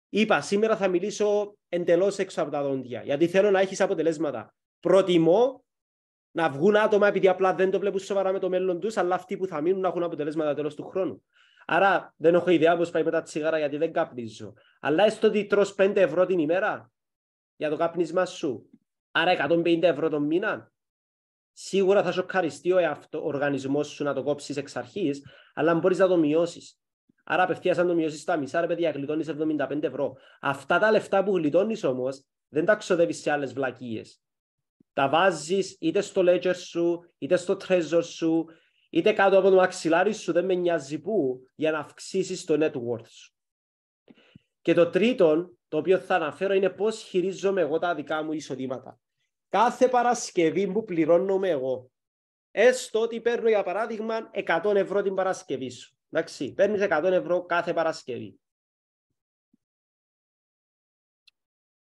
είπα σήμερα θα μιλήσω εντελώς έξω από τα δόντια, γιατί θέλω να έχεις αποτελέσματα. Προτιμώ να βγουν άτομα επειδή απλά δεν το βλέπουν σοβαρά με το μέλλον τους, αλλά αυτοί που θα μείνουν να έχουν αποτελέσματα τέλος του χρόνου. Άρα δεν έχω ιδέα πώς πάει με τα τσιγάρα γιατί δεν καπνίζω. Αλλά έστω ότι τρώ 5 ευρώ την ημέρα για το καπνίσμα σου. Άρα 150 ευρώ τον μήνα. Σίγουρα θα σου ευχαριστεί ο ο οργανισμός σου να το κόψεις εξ αρχής, αλλά μπορείς να το μειώσεις. Άρα απευθείας αν το μειώσεις τα μισά, ρε παιδιά, γλιτώνεις 75 ευρώ. Αυτά τα λεφτά που γλιτώνεις όμως δεν τα ξοδεύεις σε άλλες βλακίες. Τα βάζεις είτε στο ledger σου, είτε στο treasure σου, είτε κάτω από το μαξιλάρι σου, δεν με νοιάζει πού, για να αυξήσεις το net worth σου. Και το τρίτο, το οποίο θα αναφέρω, είναι πώς χειρίζομαι εγώ τα δικά μου εισοδήματα. Κάθε Παρασκευή που πληρώνομαι εγώ, έστω ότι παίρνω για παράδειγμα 100 ευρώ την Παρασκευή σου. Εντάξει, παίρνεις 100 ευρώ κάθε Παρασκευή.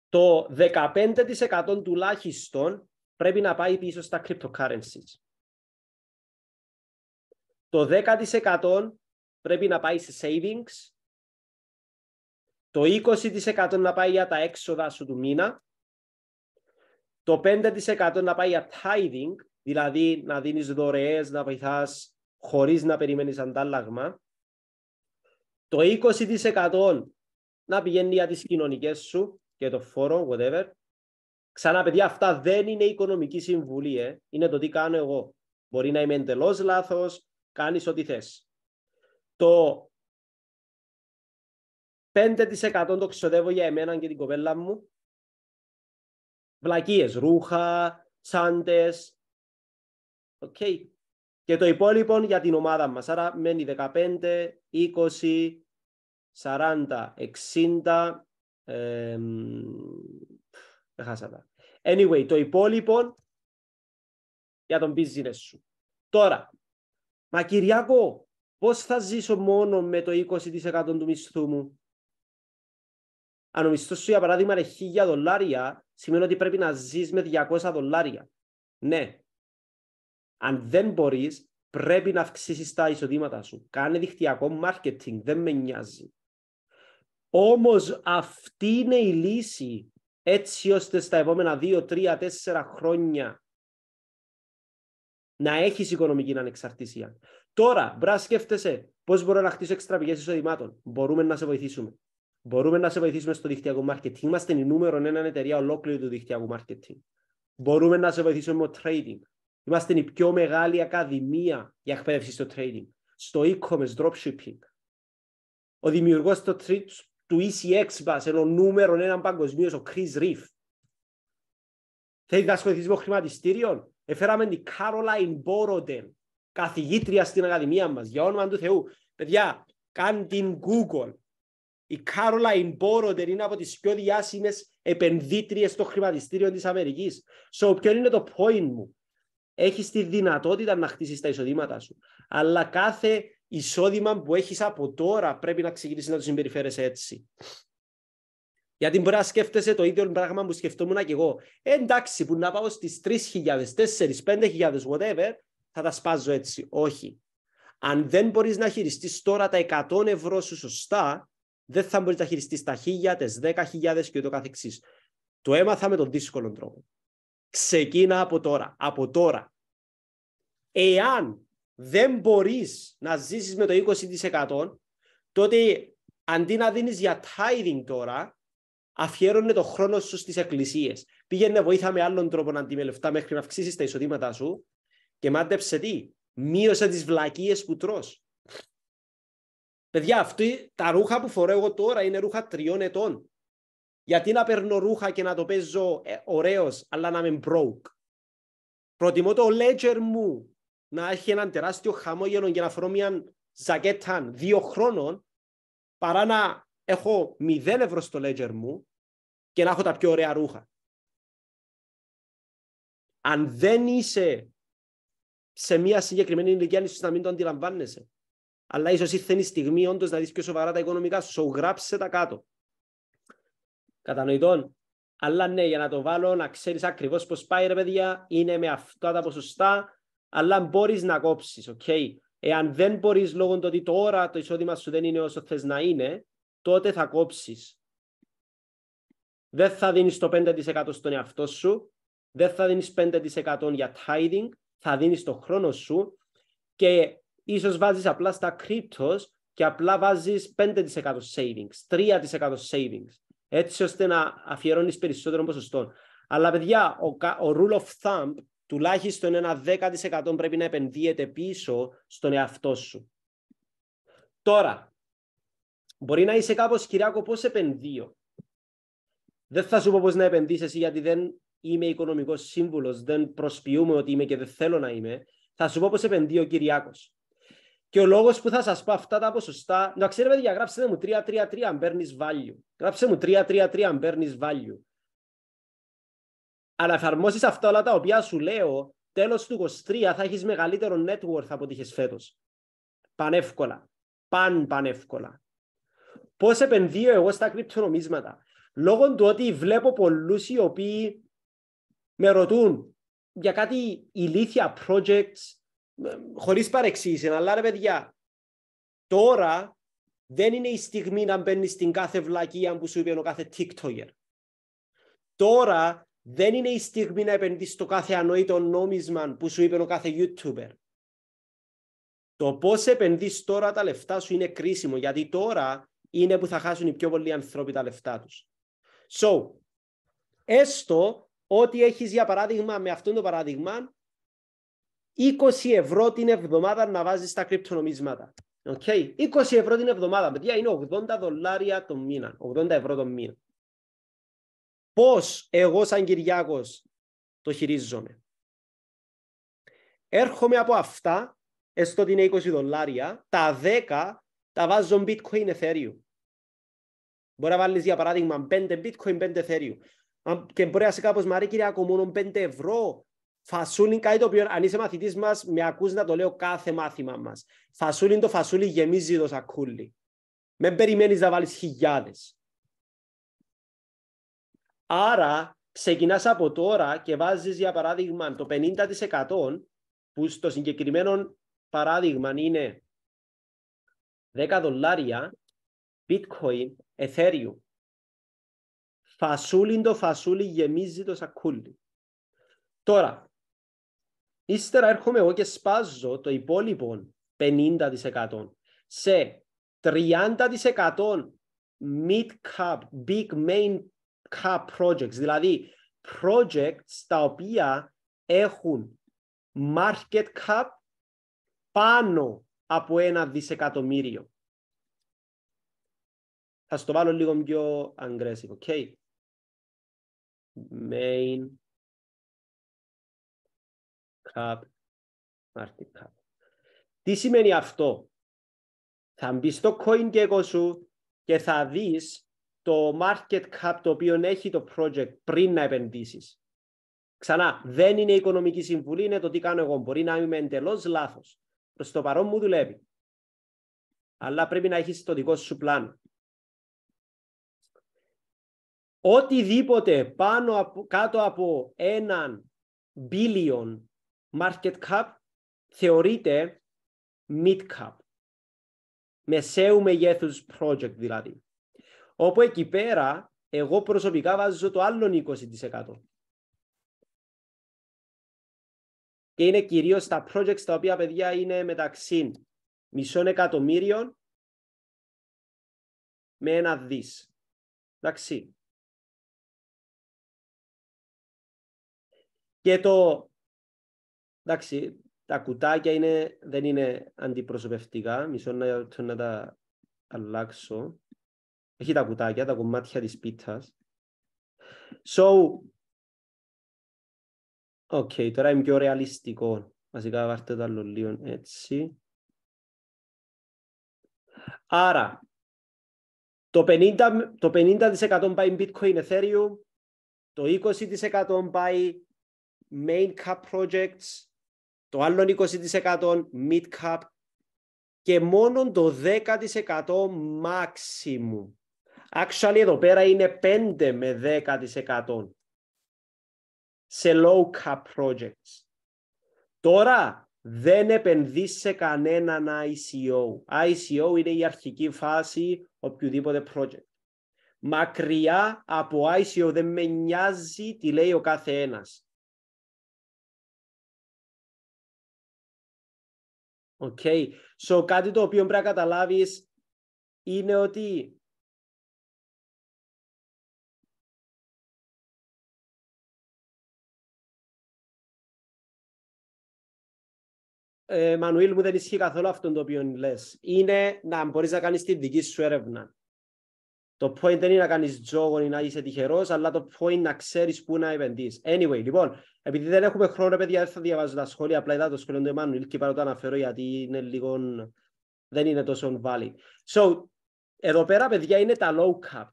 Το 15% τουλάχιστον πρέπει να πάει πίσω στα cryptocurrencies. Το 10% πρέπει να πάει σε savings, το 20% να πάει για τα έξοδα σου του μήνα, το 5% να πάει για tithing, δηλαδή να δίνεις δωρεές, να βοηθάς χωρίς να περιμένεις αντάλλαγμα, το 20% να πηγαίνει για τις κοινωνικές σου και το φόρο, whatever. Ξανά, παιδιά, αυτά δεν είναι οικονομική συμβουλή, ε. είναι το τι κάνω εγώ. Μπορεί να είμαι εντελώς λάθος, Κάνεις ό,τι θες. Το 5% το ξοδεύω για εμένα και την κοπέλα μου. Βλακίες, ρούχα, τσάντες. Okay. Και το υπόλοιπο για την ομάδα μας. Άρα μένει 15, 20, 40, 60. Ε, έχασα τα. Anyway, το υπόλοιπο για τον business σου. Τώρα, Μα Κυριακό, πώς θα ζήσω μόνο με το 20% του μισθού μου. Αν ο μισθός σου για παράδειγμα είναι 1000 δολάρια, σημαίνει ότι πρέπει να ζεις με 200 δολάρια. Ναι. Αν δεν μπορείς, πρέπει να αυξήσεις τα εισοδήματά σου. Κάνε δικτυακό marketing, δεν με νοιάζει. Όμως αυτή είναι η λύση έτσι ώστε στα επόμενα 2, 3, 4 χρόνια να έχεις οικονομική ανεξαρτησία. Τώρα, μπρα σκέφτεσαι πώς μπορώ να χτίσω εξτραπηγέ εισοδημάτων. Μπορούμε να σε βοηθήσουμε. Μπορούμε να σε βοηθήσουμε στο δικτυακό marketing. Είμαστε η νούμερο ένα εταιρεία ολόκληρη του δικτυακού marketing. Μπορούμε να σε βοηθήσουμε με το trading. Είμαστε η πιο μεγάλη ακαδημία για εκπαίδευση στο trading. Στο e-commerce, dropshipping. Ο δημιουργός το του ECX μας, ενώ νούμερο έναν παγκοσμίως, ο Chris Reef. Θέλει να ασχοληθεί με χρηματιστήριο. Έφεραμε την Κάρολαϊν Μπόροτεν, καθηγήτρια στην Ακαδημία μας, για όνομα του Θεού. Παιδιά, κάν την Google. Η Κάρολαϊν Μπόροτεν είναι από τις πιο διάσημες επενδύτριες στο χρηματιστήριο της Αμερικής. So, ποιο είναι το point μου. Έχεις τη δυνατότητα να χτίσεις τα εισοδήματά σου. Αλλά κάθε εισόδημα που έχεις από τώρα πρέπει να ξεκινήσεις να το συμπεριφέρεσαι έτσι. Γιατί μπορεί να σκέφτεσαι το ίδιο πράγμα που σκεφτόμουν και εγώ. Ε, εντάξει, που να πάω στις 3.000, 4.000, 5.000, whatever, θα τα σπάζω έτσι. Όχι. Αν δεν μπορείς να χειριστείς τώρα τα 100 ευρώ σου σωστά, δεν θα μπορείς να χειριστείς τα 1.000, 10.000 και ούτω καθεξής. Το έμαθα με τον δύσκολο τρόπο. Ξεκίνα από τώρα. Από τώρα. Εάν δεν μπορείς να ζήσεις με το 20%, τότε αντί να δίνεις για tithing τώρα, αφιέρωνε το χρόνο σου στις εκκλησίες. Πήγαινε βοήθα με άλλον τρόπο να αντιμελευτά μέχρι να αυξήσεις τα εισοδήματά σου και μάντεψε τι. Μείωσε τις βλακίες που τρώ. Παιδιά, αυτή, τα ρούχα που φορέω τώρα είναι ρούχα τριών ετών. Γιατί να παίρνω ρούχα και να το παίζω ε, ωραίος, αλλά να είμαι broke. Προτιμώ το ledger μου να έχει έναν τεράστιο χαμόγελο για να φορώ μια ζακέτα δύο χρόνων παρά να έχω 0 ευρώ στο ledger μου και να έχω τα πιο ωραία ρούχα. Αν δεν είσαι σε μια συγκεκριμένη ηλικία, ίσως να μην το αντιλαμβάνεσαι. Αλλά ίσως ήρθε η στιγμή όντως να δεις πιο σοβαρά τα οικονομικά σου. γράψε τα κάτω. κατανοητόν Αλλά ναι, για να το βάλω, να ξέρεις ακριβώς πώς πάει, ρε παιδιά, είναι με αυτά τα ποσοστά. Αλλά μπορείς να κόψεις, οκ. Εάν δεν μπορείς λόγω του ότι τώρα το εισόδημα σου δεν είναι όσο θες να είναι, τότε θα κόψεις. Δεν θα δίνεις το 5% στον εαυτό σου, δεν θα δίνεις 5% για tithing, θα δίνεις το χρόνο σου και ίσως βάζεις απλά στα cryptos και απλά βάζεις 5% savings, 3% savings, έτσι ώστε να αφιερώνεις περισσότερο ποσοστό. Αλλά παιδιά, ο, ο rule of thumb τουλάχιστον ένα 10% πρέπει να επενδύεται πίσω στον εαυτό σου. Τώρα, Μπορεί να είσαι κάπως Κυριάκο, πώς επενδύω. Δεν θα σου πω πώς να επενδύσει εσύ, γιατί δεν είμαι οικονομικός σύμβουλος, δεν προσποιούμε ότι είμαι και δεν θέλω να είμαι. Θα σου πω πώς επενδύω, ο Κυριάκος. Και ο λόγος που θα σας πω αυτά τα ποσοστά. Να ξέρετε, παιδιά, γράψτε μου 3-3-3 αν παίρνεις value. Γράψτε μου 3-3-3 αν παίρνεις value. Αλλά εφαρμόσεις αυτά όλα τα οποία σου λέω, τέλος του 23 θα έχεις μεγαλύτερο net worth από ό,τι είχες φέτος. Πανεύκολα. Παν πανεύκολα. Πώς επενδύω εγώ στα κρυπτονομίσματα. Λόγω του ότι βλέπω πολλούς οι οποίοι με ρωτούν για κάτι ηλίθια projects ε, χωρίς παρεξήγηση, αλλά ρε παιδιά, τώρα δεν είναι η στιγμή να μπαίνεις στην κάθε βλακία που σου είπε ο κάθε TikToker. Τώρα δεν είναι η στιγμή να επενδύσεις στο κάθε ανοήτο νόμισμα που σου είπε ο κάθε YouTuber. Το πώς επενδύσει τώρα τα λεφτά σου είναι κρίσιμο, γιατί τώρα είναι που θα χάσουν οι πιο πολλοί άνθρωποι τα λεφτά τους. So, έστω ότι έχεις για παράδειγμα, με αυτόν τον παράδειγμα, 20 ευρώ την εβδομάδα να βάζεις τα κρυπτονομίσματα. Okay. 20 ευρώ την εβδομάδα, παιδιά, είναι 80 δολάρια το μήνα, 80 ευρώ το μήνα. Πώς εγώ σαν Κυριάκος το χειρίζομαι. Έρχομαι από αυτά, έστω ότι είναι 20 δολάρια, τα 10 τα βάζω bitcoin Ethereum. Μπορεί να βάλεις για παράδειγμα 5 bitcoin, 5 Ethereum. Και μπορεί να σε κάπως, Μαρή ακόμα μόνο 5 ευρώ Φασούλην κάτι το οποίο, αν είσαι μαθητή μα, με ακούς να το λέω κάθε μάθημα μα. Φασούλην το φασούλι γεμίζει το σακούλι. Με περιμένει να βάλει χιλιάδε. Άρα, ξεκινά από τώρα και βάζει, για παράδειγμα, το 50% που στο συγκεκριμένο παράδειγμα είναι 10 δολάρια bitcoin, ethereum. Φασούλιν το φασούλι γεμίζει το σακούλι. Τώρα, ύστερα έρχομαι εγώ και σπάζω το υπόλοιπο 50% σε 30% mid-cap, big main cap projects, δηλαδή projects τα οποία έχουν market cap πάνω από ένα δισεκατομμύριο. Θα στο βάλω λίγο πιο aggressive, ok. Main cap, market cap. Τι σημαίνει αυτό. Θα μπεις στο coin και εγώ σου και θα δεις το market cap το οποίο έχει το project πριν να επενδύσεις. Ξανά, δεν είναι οικονομική συμβουλή, είναι το τι κάνω εγώ. Μπορεί να είμαι εντελώς λάθος. Στο το παρόν μου δουλεύει. Αλλά πρέπει να έχεις το δικό σου πλάνο. Οτιδήποτε πάνω από, κάτω από έναν billion market cap θεωρείται mid cap. Μεσαίου μεγέθους project δηλαδή. Όπου εκεί πέρα εγώ προσωπικά βάζω το άλλο 20%. και είναι κυρίως τα projects τα οποία παιδιά είναι μεταξύ μισών εκατομμύριων με ένα δις. Εντάξει. Και το... Εντάξει, τα κουτάκια είναι, δεν είναι αντιπροσωπευτικά. Μισό να, να τα αλλάξω. Έχει τα κουτάκια, τα κομμάτια της πίτσας. So, Οκ, τώρα είμαι πιο ρεαλιστικό. Βασικά βάρτε το άλλο λίγο έτσι. Άρα, το 50%, το 50 πάει Bitcoin Ethereum, το 20% πάει Main Cap Projects, το άλλο 20% Mid Cap και μόνο το 10% maximum. Actually, εδώ πέρα είναι 5 με 10% σε low cap projects. Τώρα δεν επενδύεις σε κανέναν ICO. ICO είναι η αρχική φάση οποιοδήποτε project. Μακριά από ICO δεν με νοιάζει τι λέει ο κάθε ένας. Okay. κάτι το οποίο πρέπει να καταλάβεις είναι ότι ε, Μανουήλ μου δεν ισχύει καθόλου αυτό το οποίο λες. Είναι να μπορείς να κάνεις τη δική σου έρευνα. Το point δεν είναι να κάνεις τζόγο ή να είσαι τυχερός, αλλά το point να ξέρεις πού να επενδύεις. Anyway, λοιπόν, επειδή δεν έχουμε χρόνο, παιδιά, δεν θα διαβάζω τα σχόλια. Απλά είδα το σχολείο του Εμμανουήλ και πάρω το αναφέρω γιατί είναι λίγο. δεν είναι τόσο valid. So, εδώ πέρα, παιδιά, είναι τα low cap.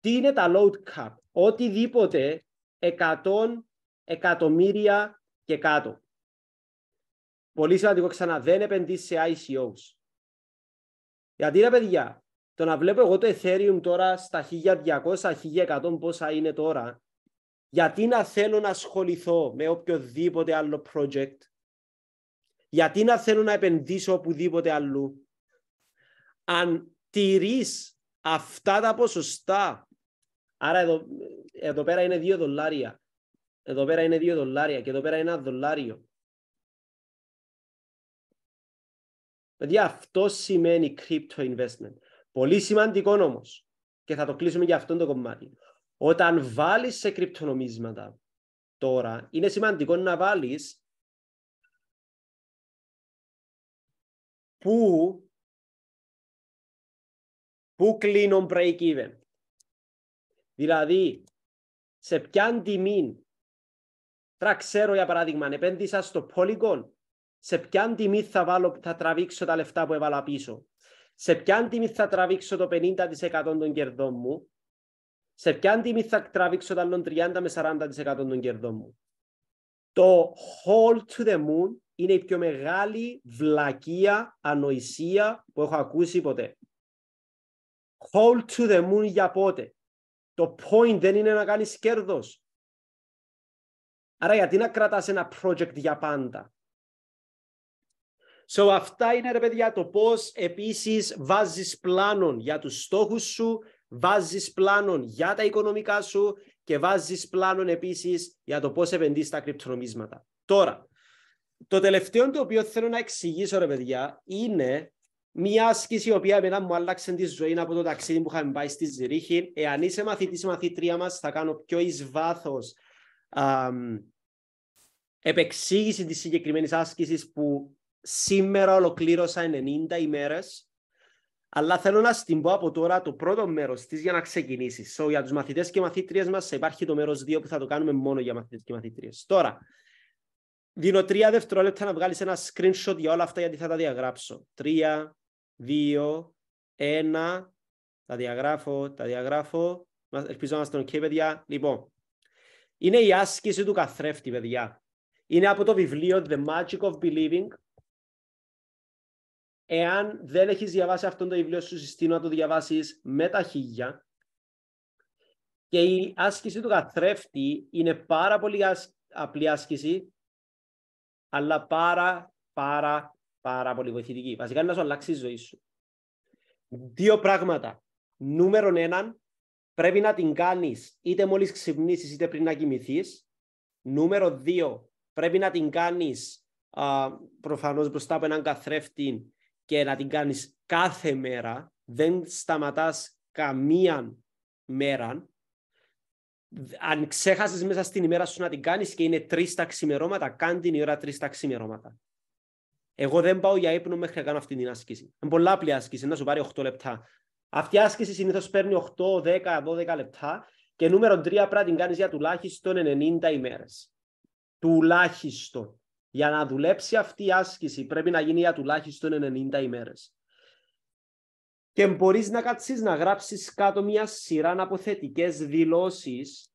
Τι είναι τα low cap, οτιδήποτε 100 εκατομμύρια και κάτω πολύ σημαντικό ξανά, δεν επενδύσει σε ICOs. Γιατί ρε παιδιά, το να βλέπω εγώ το Ethereum τώρα στα 1200-1100 πόσα είναι τώρα, γιατί να θέλω να ασχοληθώ με οποιοδήποτε άλλο project, γιατί να θέλω να επενδύσω οπουδήποτε αλλού, αν τηρείς αυτά τα ποσοστά, άρα εδώ, εδώ πέρα είναι 2 δολάρια, εδώ πέρα είναι 2 δολάρια και εδώ πέρα είναι ένα δολάριο, Δηλαδή αυτό σημαίνει crypto investment. Πολύ σημαντικό όμως, και θα το κλείσουμε για αυτό το κομμάτι. Όταν βάλεις σε κρυπτονομίσματα τώρα, είναι σημαντικό να βάλεις πού πού κλείνουν break even. Δηλαδή, σε ποιαν τιμή. Τώρα ξέρω για παράδειγμα, αν επένδυσα στο Polygon σε ποιαν τιμή θα, βάλω, θα τραβήξω τα λεφτά που έβαλα πίσω, σε ποιαν τιμή θα τραβήξω το 50% των κερδών μου, σε ποιαν τιμή θα τραβήξω τα 30 με 40% των κερδών μου. Το hold to the Moon είναι η πιο μεγάλη βλακεία, ανοησία που έχω ακούσει ποτέ. Hold to the Moon για πότε. Το point δεν είναι να κάνεις κέρδος. Άρα γιατί να κρατάς ένα project για πάντα. So, αυτά είναι ρε παιδιά το πώς επίσης βάζεις πλάνον για τους στόχους σου, βάζεις πλάνον για τα οικονομικά σου και βάζεις πλάνον επίσης για το πώς επενδύεις τα κρυπτονομίσματα. Τώρα, το τελευταίο το οποίο θέλω να εξηγήσω ρε παιδιά είναι μια άσκηση η οποία εμένα μου άλλαξε τη ζωή από το ταξίδι που είχαμε πάει στη Ζηρίχη. Εάν είσαι μαθητής μαθήτρια μας, θα κάνω πιο εις βάθος επεξήγηση της συγκεκριμένης άσκησης που Σήμερα ολοκλήρωσα 90 ημέρες, αλλά θέλω να στην πω από τώρα το πρώτο μέρος της για να ξεκινήσεις. So, για τους μαθητές και μαθήτριες μας υπάρχει το μέρος 2 που θα το κάνουμε μόνο για μαθητές και μαθήτριες. Τώρα, δίνω τρία δευτερόλεπτα να βγάλεις ένα screenshot για όλα αυτά γιατί θα τα διαγράψω. Τρία, δύο, ένα, τα διαγράφω, τα διαγράφώ. Ελπίζω να είστε ok, παιδιά. Λοιπόν, είναι η άσκηση του καθρέφτη, παιδιά. Είναι από το βιβλίο The Magic of Believing Εάν δεν έχεις διαβάσει αυτό το βιβλίο σου, συστήνω να το διαβάσεις με τα χίλια. Και η άσκηση του καθρέφτη είναι πάρα πολύ απλή άσκηση, αλλά πάρα, πάρα, πάρα πολύ βοηθητική. Βασικά είναι να σου αλλάξει η ζωή σου. Δύο πράγματα. Νούμερο έναν, πρέπει να την κάνεις είτε μόλις ξυπνήσεις είτε πριν να κοιμηθείς. Νούμερο δύο, πρέπει να την κάνεις προφανώ προφανώς μπροστά από έναν καθρέφτη και να την κάνεις κάθε μέρα, δεν σταματάς καμία μέρα, αν ξέχασες μέσα στην ημέρα σου να την κάνεις και είναι τρεις τα ξημερώματα, κάν την ώρα τρεις τα ξημερώματα. Εγώ δεν πάω για ύπνο μέχρι να κάνω αυτή την άσκηση. Είναι πολλά απλή άσκηση, να σου πάρει 8 λεπτά. Αυτή η άσκηση συνήθως παίρνει 8, 10, 12 λεπτά και νούμερο 3 πρέπει να την κάνεις για τουλάχιστον 90 ημέρες. Τουλάχιστον. Για να δουλέψει αυτή η άσκηση πρέπει να γίνει για τουλάχιστον 90 ημέρες. Και μπορείς να κάτσεις να γράψεις κάτω μια σειρά από θετικέ δηλώσεις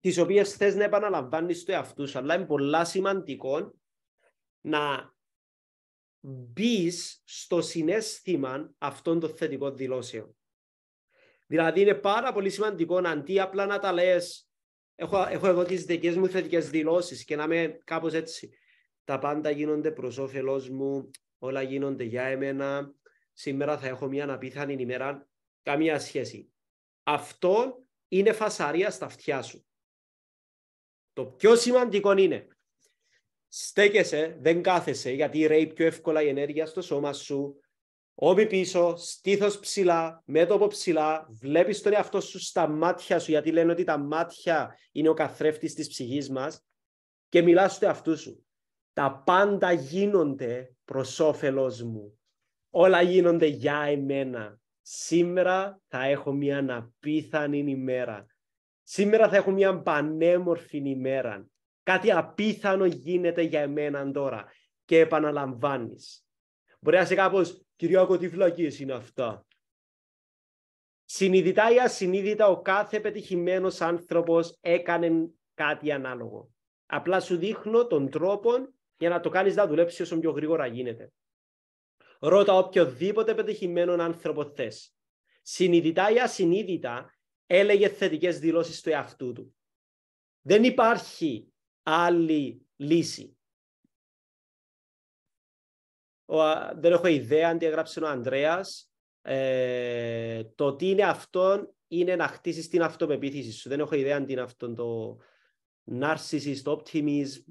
τις οποίες θες να επαναλαμβάνεις το εαυτού αλλά είναι πολλά σημαντικό να μπεις στο συνέστημα αυτών των θετικών δηλώσεων. Δηλαδή είναι πάρα πολύ σημαντικό αντί απλά να τα λες έχω, έχω εγώ τις δικές μου θετικές δηλώσεις και να είμαι κάπως έτσι. Τα πάντα γίνονται προς όφελός μου, όλα γίνονται για εμένα. Σήμερα θα έχω μια αναπίθανη ημέρα, καμία σχέση. Αυτό είναι φασαρία στα αυτιά σου. Το πιο σημαντικό είναι στέκεσαι, δεν κάθεσαι, γιατί ρέει πιο εύκολα η ενέργεια στο σώμα σου, Όμοι πίσω, στήθος ψηλά, μέτωπο ψηλά, Βλέπεις τον εαυτό σου στα μάτια σου, γιατί λένε ότι τα μάτια είναι ο καθρέφτης της ψυχής μας. και μιλάς του εαυτούς σου. Τα πάντα γίνονται προς όφελός μου. Όλα γίνονται για εμένα. Σήμερα θα έχω μια απίθανη ημέρα. Σήμερα θα έχω μια πανέμορφη ημέρα. Κάτι απίθανο γίνεται για εμένα τώρα. Και επαναλαμβάνεις. Μπορεί να είσαι κάπως Κυριάκο, τι είναι αυτά. Συνειδητά ή ασυνείδητα, ο κάθε πετυχημένος άνθρωπος έκανε κάτι ανάλογο. Απλά σου δείχνω τον τρόπο για να το κάνεις να δουλέψεις όσο πιο γρήγορα γίνεται. Ρώτα οποιοδήποτε πετυχημένο άνθρωπο θες. Συνειδητά ή ασυνείδητα έλεγε θετικές δηλώσεις του εαυτού του. Δεν υπάρχει άλλη λύση. Ο, δεν έχω ιδέα αν τι έγραψε ο Ανδρέας. Ε, το τι είναι αυτό είναι να χτίσεις την αυτοπεποίθηση σου. Δεν έχω ιδέα αν τι είναι αυτό το narcissist, το optimism.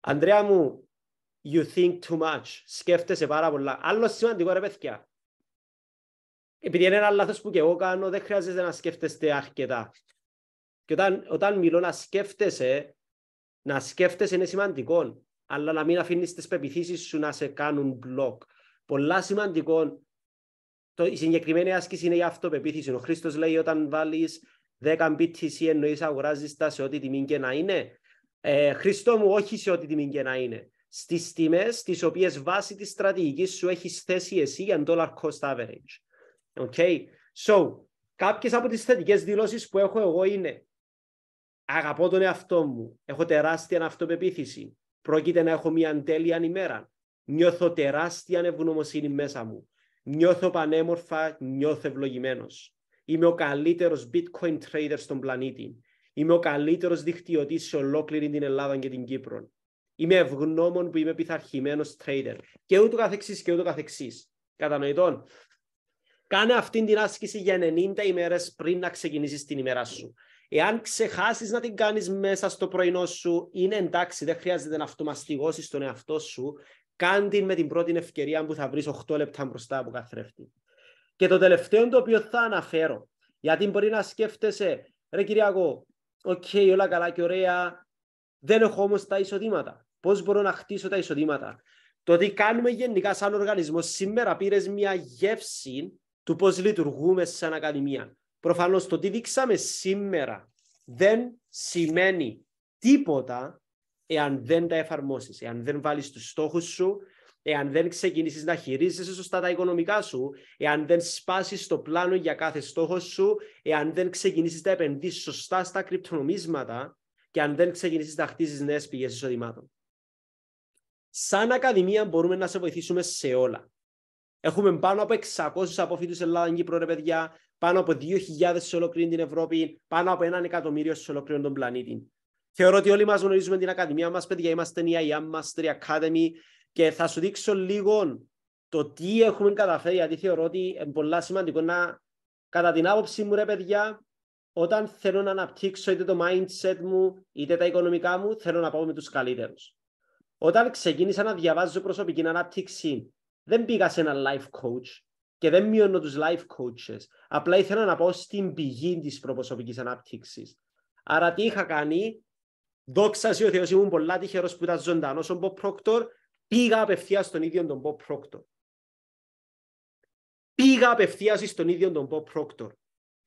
Ανδρέα μου, you think too much. Σκέφτεσαι πάρα πολλά. Άλλο σημαντικό ρε παιδιά. Επειδή είναι ένα λάθος που και εγώ κάνω, δεν χρειάζεται να σκέφτεστε αρκετά. Και όταν, όταν μιλώ να σκέφτεσαι, να σκέφτεσαι είναι σημαντικό αλλά να μην αφήνεις τις πεπιθήσεις σου να σε κάνουν μπλοκ. Πολλά σημαντικό. Το, η συγκεκριμένη άσκηση είναι η αυτοπεποίθηση. Ο Χρήστος λέει όταν βάλεις 10 BTC εννοείς αγοράζεις τα σε ό,τι τιμή και να είναι. Ε, Χριστό μου, όχι σε ό,τι τιμή και να είναι. Στις τιμές τις οποίες βάσει της στρατηγικής σου έχεις θέσει εσύ για dollar cost average. Okay. So, κάποιες από τις θετικές δηλώσεις που έχω εγώ είναι Αγαπώ τον εαυτό μου. Έχω τεράστια αυτοπεποίθηση. Πρόκειται να έχω μια τέλεια ημέρα. Νιώθω τεράστια ευγνωμοσύνη μέσα μου. Νιώθω πανέμορφα, νιώθω ευλογημένος. Είμαι ο καλύτερος bitcoin trader στον πλανήτη. Είμαι ο καλύτερος δικτυωτής σε ολόκληρη την Ελλάδα και την Κύπρο. Είμαι ευγνώμων που είμαι πειθαρχημένος trader. Και ούτω καθεξής και ούτω καθεξής. Κατανοητόν, Κάνε αυτή την άσκηση για 90 ημέρες πριν να ξεκινήσεις την ημέρα σου. Εάν ξεχάσεις να την κάνεις μέσα στο πρωινό σου, είναι εντάξει, δεν χρειάζεται να αυτομαστιγώσεις τον εαυτό σου. Κάν την με την πρώτη ευκαιρία που θα βρεις 8 λεπτά μπροστά από καθρέφτη. Και το τελευταίο το οποίο θα αναφέρω, γιατί μπορεί να σκέφτεσαι, ρε Κυριακό, οκ, όλα καλά και ωραία, δεν έχω όμως τα εισοδήματα. Πώς μπορώ να χτίσω τα εισοδήματα. Το τι κάνουμε γενικά σαν οργανισμό σήμερα πήρες μια γεύση του πώς λειτουργούμε σαν ακαδημία. Προφανώς το τι δείξαμε σήμερα δεν σημαίνει τίποτα εάν δεν τα εφαρμόσεις, εάν δεν βάλεις τους στόχους σου, εάν δεν ξεκινήσεις να χειρίζεσαι σωστά τα οικονομικά σου, εάν δεν σπάσεις το πλάνο για κάθε στόχο σου, εάν δεν ξεκινήσεις να επενδύσεις σωστά στα κρυπτονομίσματα και αν δεν ξεκινήσεις να χτίσει νέες πηγές εισοδημάτων. Σαν Ακαδημία μπορούμε να σε βοηθήσουμε σε όλα. Έχουμε πάνω από 600 αποφύτους Ελλάδα και Κύπρο, ρε παιδιά πάνω από 2.000 σε ολόκληρη την Ευρώπη, πάνω από έναν εκατομμύριο σε ολόκληρο τον πλανήτη. Θεωρώ ότι όλοι μας γνωρίζουμε την Ακαδημία μας, παιδιά. Είμαστε η IAM Mastery Academy και θα σου δείξω λίγο το τι έχουμε καταφέρει, γιατί θεωρώ ότι είναι πολύ σημαντικό να, κατά την άποψή μου, ρε παιδιά, όταν θέλω να αναπτύξω είτε το mindset μου, είτε τα οικονομικά μου, θέλω να πάω με τους καλύτερους. Όταν ξεκίνησα να διαβάζω προσωπική ανάπτυξη, δεν πήγα σε ένα life coach, και δεν μειώνω τους life coaches. Απλά ήθελα να πω στην πηγή της προποσοπικής ανάπτυξης. Άρα τι είχα κάνει, δόξα ο Θεός ήμουν πολλά τυχερός που ήταν ζωντανός ο Bob Proctor, πήγα απευθείας στον ίδιο τον Bob Proctor. Πήγα απευθείας στον ίδιο τον Bob Proctor.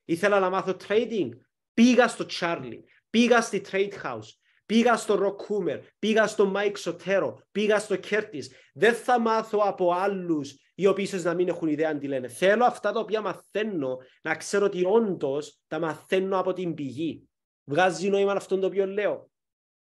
Ήθελα να μάθω trading, πήγα στο Charlie, πήγα στη Trade House, Πήγα στο Ροκούμερ, πήγα στο Μάικ Σωτέρο, πήγα στο Κέρτη. Δεν θα μάθω από άλλους οι οποίοι ίσως να μην έχουν ιδέα αν τι λένε. Θέλω αυτά τα οποία μαθαίνω να ξέρω ότι όντως τα μαθαίνω από την πηγή. Βγάζει νόημα αυτό το οποίο λέω.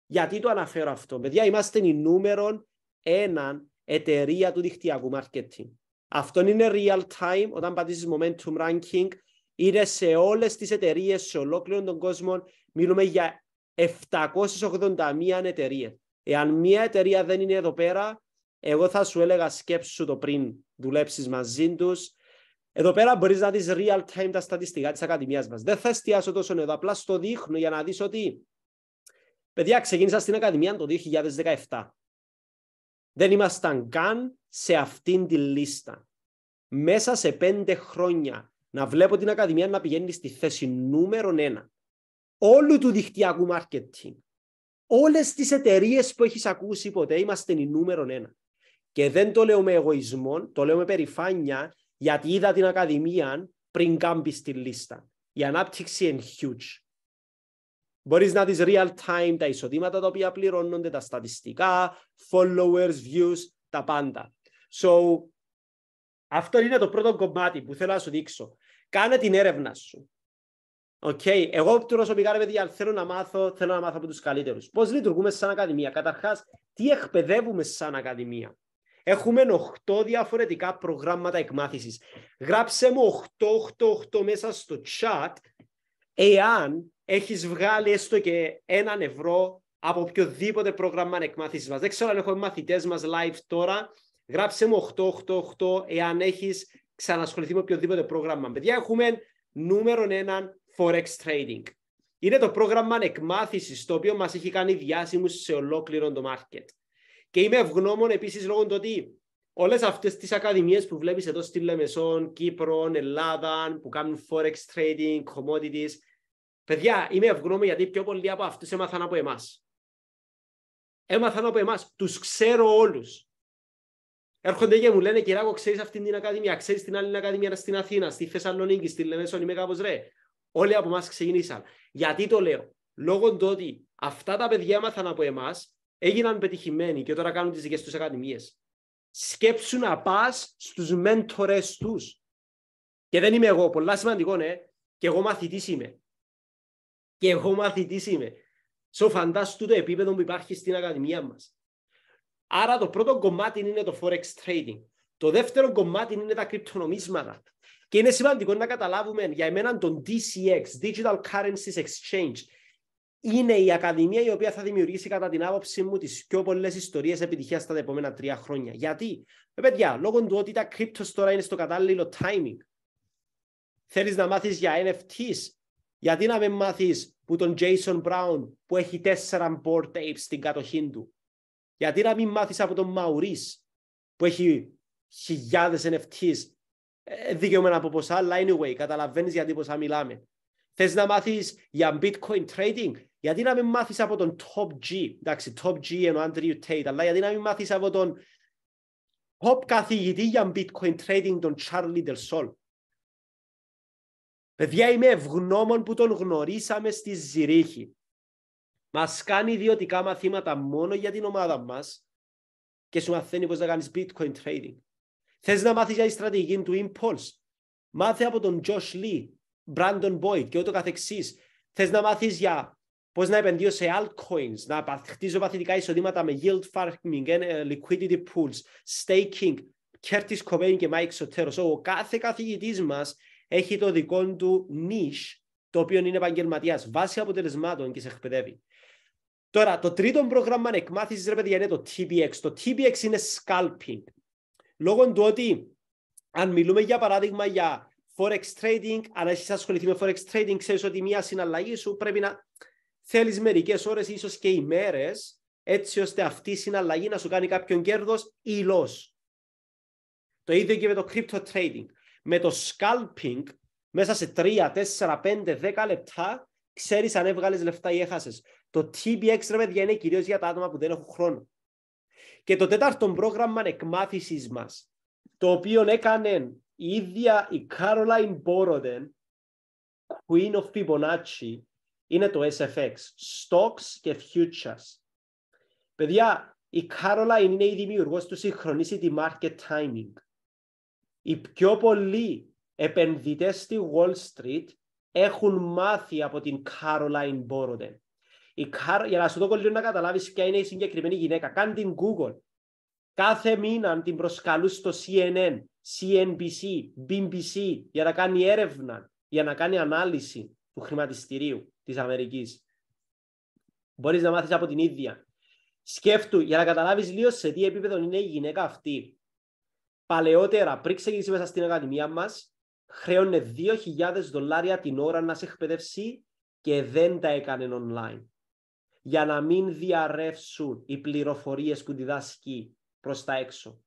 Γιατί το αναφέρω αυτό, παιδιά, είμαστε η νούμερο έναν εταιρεία του δικτυακού marketing. Αυτό είναι real time, όταν πατήσεις momentum ranking, είναι σε όλες τις εταιρείες σε ολόκληρο τον κόσμο. Μιλούμε για 781 εταιρείες. Εάν μια εταιρεία δεν είναι εδώ πέρα, εγώ θα σου έλεγα σκέψου το πριν δουλέψεις μαζί τους. Εδώ πέρα μπορείς να δεις real time τα στατιστικά της Ακαδημίας μας. Δεν θα εστιάσω τόσο εδώ. Απλά στο δείχνω για να δεις ότι. Παιδιά, ξεκίνησα στην Ακαδημία το 2017. Δεν ήμασταν καν σε αυτήν τη λίστα. Μέσα σε πέντε χρόνια να βλέπω την Ακαδημία να πηγαίνει στη θέση νούμερο ένα όλου του δικτυακού marketing. Όλες τις εταιρείες που έχεις ακούσει ποτέ είμαστε η νούμερο ένα. Και δεν το λέω με εγωισμό, το λέω με περηφάνεια, γιατί είδα την Ακαδημία πριν κάμπει στη λίστα. Η ανάπτυξη είναι huge. Μπορείς να δεις real time τα εισοδήματα τα οποία πληρώνονται, τα στατιστικά, followers, views, τα πάντα. So, αυτό είναι το πρώτο κομμάτι που θέλω να σου δείξω. Κάνε την έρευνα σου. Οκ, okay. εγώ προσωπικά, παιδιά, θέλω να μάθω, θέλω να μάθω από τους καλύτερους. Πώς λειτουργούμε σαν Ακαδημία. Καταρχάς, τι εκπαιδεύουμε σαν Ακαδημία. Έχουμε 8 διαφορετικά προγράμματα εκμάθησης. Γράψε μου 888 μέσα στο chat εάν έχεις βγάλει έστω και έναν ευρώ από οποιοδήποτε πρόγραμμα εκμάθησης μας. Δεν ξέρω αν έχω μαθητές μας live τώρα. Γράψε μου 888 εάν έχεις ξανασχοληθεί με οποιοδήποτε πρόγραμμα. Παιδιά, έχουμε νούμερο έναν Forex Trading. Είναι το πρόγραμμα εκμάθησης το οποίο μας έχει κάνει διάσημους σε ολόκληρο το market. Και είμαι ευγνώμων επίσης λόγω του ότι όλες αυτές τις ακαδημίες που βλέπεις εδώ στη Λεμεσόν, Κύπρο, Ελλάδα, που κάνουν Forex Trading, Commodities. Παιδιά, είμαι ευγνώμων γιατί πιο πολλοί από αυτούς έμαθαν από εμάς. Έμαθαν από εμάς. Τους ξέρω όλους. Έρχονται και μου λένε, Κυράκο, ξέρεις αυτή την Ακαδημία, ξέρεις την άλλη Ακαδημία στην Αθήνα, στη Θεσσαλονίκη, στη Λεμεσόν, είμαι κάπως ρε. Όλοι από εμάς ξεκινήσαν. Γιατί το λέω, λόγω του ότι αυτά τα παιδιά έμαθαν από εμάς, έγιναν πετυχημένοι και τώρα κάνουν τις δικές τους ακαδημίες. Σκέψουν να πας στους μέντορες τους. Και δεν είμαι εγώ, πολλά σημαντικό, ναι. Και εγώ μαθητής είμαι. Και εγώ μαθητής είμαι. So, φαντάσου το επίπεδο που υπάρχει στην ακαδημία μας. Άρα το πρώτο κομμάτι είναι το forex trading. Το δεύτερο κομμάτι είναι τα κρυπτονομίσματα. Και είναι σημαντικό να καταλάβουμε για εμένα τον DCX, Digital Currencies Exchange, είναι η ακαδημία η οποία θα δημιουργήσει κατά την άποψή μου τις πιο πολλές ιστορίες επιτυχίας στα επόμενα τρία χρόνια. Γιατί, ε, παιδιά, λόγω του ότι τα κρύπτο τώρα είναι στο κατάλληλο timing. Θέλεις να μάθεις για NFTs, γιατί να μην μάθεις που τον Jason Brown που έχει τέσσερα board tapes στην κατοχή του. Γιατί να μην μάθεις από τον Maurice, που έχει χιλιάδες NFTs ε, ε, δικαιούμενα από ποσά, αλλά anyway, καταλαβαίνεις γιατί ποσά μιλάμε. Θες να μάθεις για bitcoin trading, γιατί να μην μάθεις από τον top G, εντάξει, top G ο Andrew Tate, αλλά γιατί να μην μάθεις από τον top καθηγητή για bitcoin trading, τον Charlie Del Sol. Παιδιά, είμαι ευγνώμων που τον γνωρίσαμε στη Ζηρίχη. Μας κάνει ιδιωτικά μαθήματα μόνο για την ομάδα μας και σου μαθαίνει πώς να κάνεις bitcoin trading. Θες να μάθεις για τη στρατηγική του Impulse. Μάθε από τον Josh Lee, Brandon Boyd και ούτω καθεξής. Θες να μάθεις για πώς να επενδύω σε altcoins, να χτίζω παθητικά εισοδήματα με yield farming, ε, ε, liquidity pools, staking, Curtis Cobain και Mike Sotero. Ο κάθε καθηγητής μας έχει το δικό του niche, το οποίο είναι επαγγελματίας, βάσει αποτελεσμάτων και σε εκπαιδεύει. Τώρα, το τρίτο πρόγραμμα εκμάθηση, ρε παιδιά, είναι το TBX. Το TBX είναι scalping. Λόγω του ότι αν μιλούμε για παράδειγμα για forex trading, αν έχεις ασχοληθεί με forex trading, ξέρεις ότι μια συναλλαγή σου πρέπει να θέλεις μερικές ώρες, ίσως και ημέρε, έτσι ώστε αυτή η συναλλαγή να σου κάνει κάποιον κέρδος ή Το ίδιο και με το crypto trading. Με το scalping, μέσα σε 3, 4, 5, 10 λεπτά, ξέρεις αν έβγαλες λεφτά ή έχασες. Το TBX, ρε παιδιά, είναι κυρίως για τα άτομα που δεν έχουν χρόνο. Και το τέταρτο πρόγραμμα εκμάθησή μας, το οποίο έκανε η ίδια η Caroline Boroden, Queen of Fibonacci, είναι το SFX, Stocks και Futures. Παιδιά, η Caroline είναι η δημιουργός του Synchronicity Market Timing. Οι πιο πολλοί επενδυτές στη Wall Street έχουν μάθει από την Caroline Boroden. Η για να σου δω λίγο να καταλάβεις ποια είναι η συγκεκριμένη γυναίκα. κάνε την Google. Κάθε μήνα την προσκαλούν στο CNN, CNBC, BBC για να κάνει έρευνα, για να κάνει ανάλυση του χρηματιστηρίου της Αμερικής. Μπορείς να μάθεις από την ίδια. Σκέφτου, για να καταλάβεις λίγο σε τι επίπεδο είναι η γυναίκα αυτή. Παλαιότερα, πριν ξεκινήσει μέσα στην ακαδημία μας, χρέωνε 2.000 δολάρια την ώρα να σε εκπαιδεύσει και δεν τα έκανε online για να μην διαρρεύσουν οι πληροφορίες που διδάσκει προς τα έξω.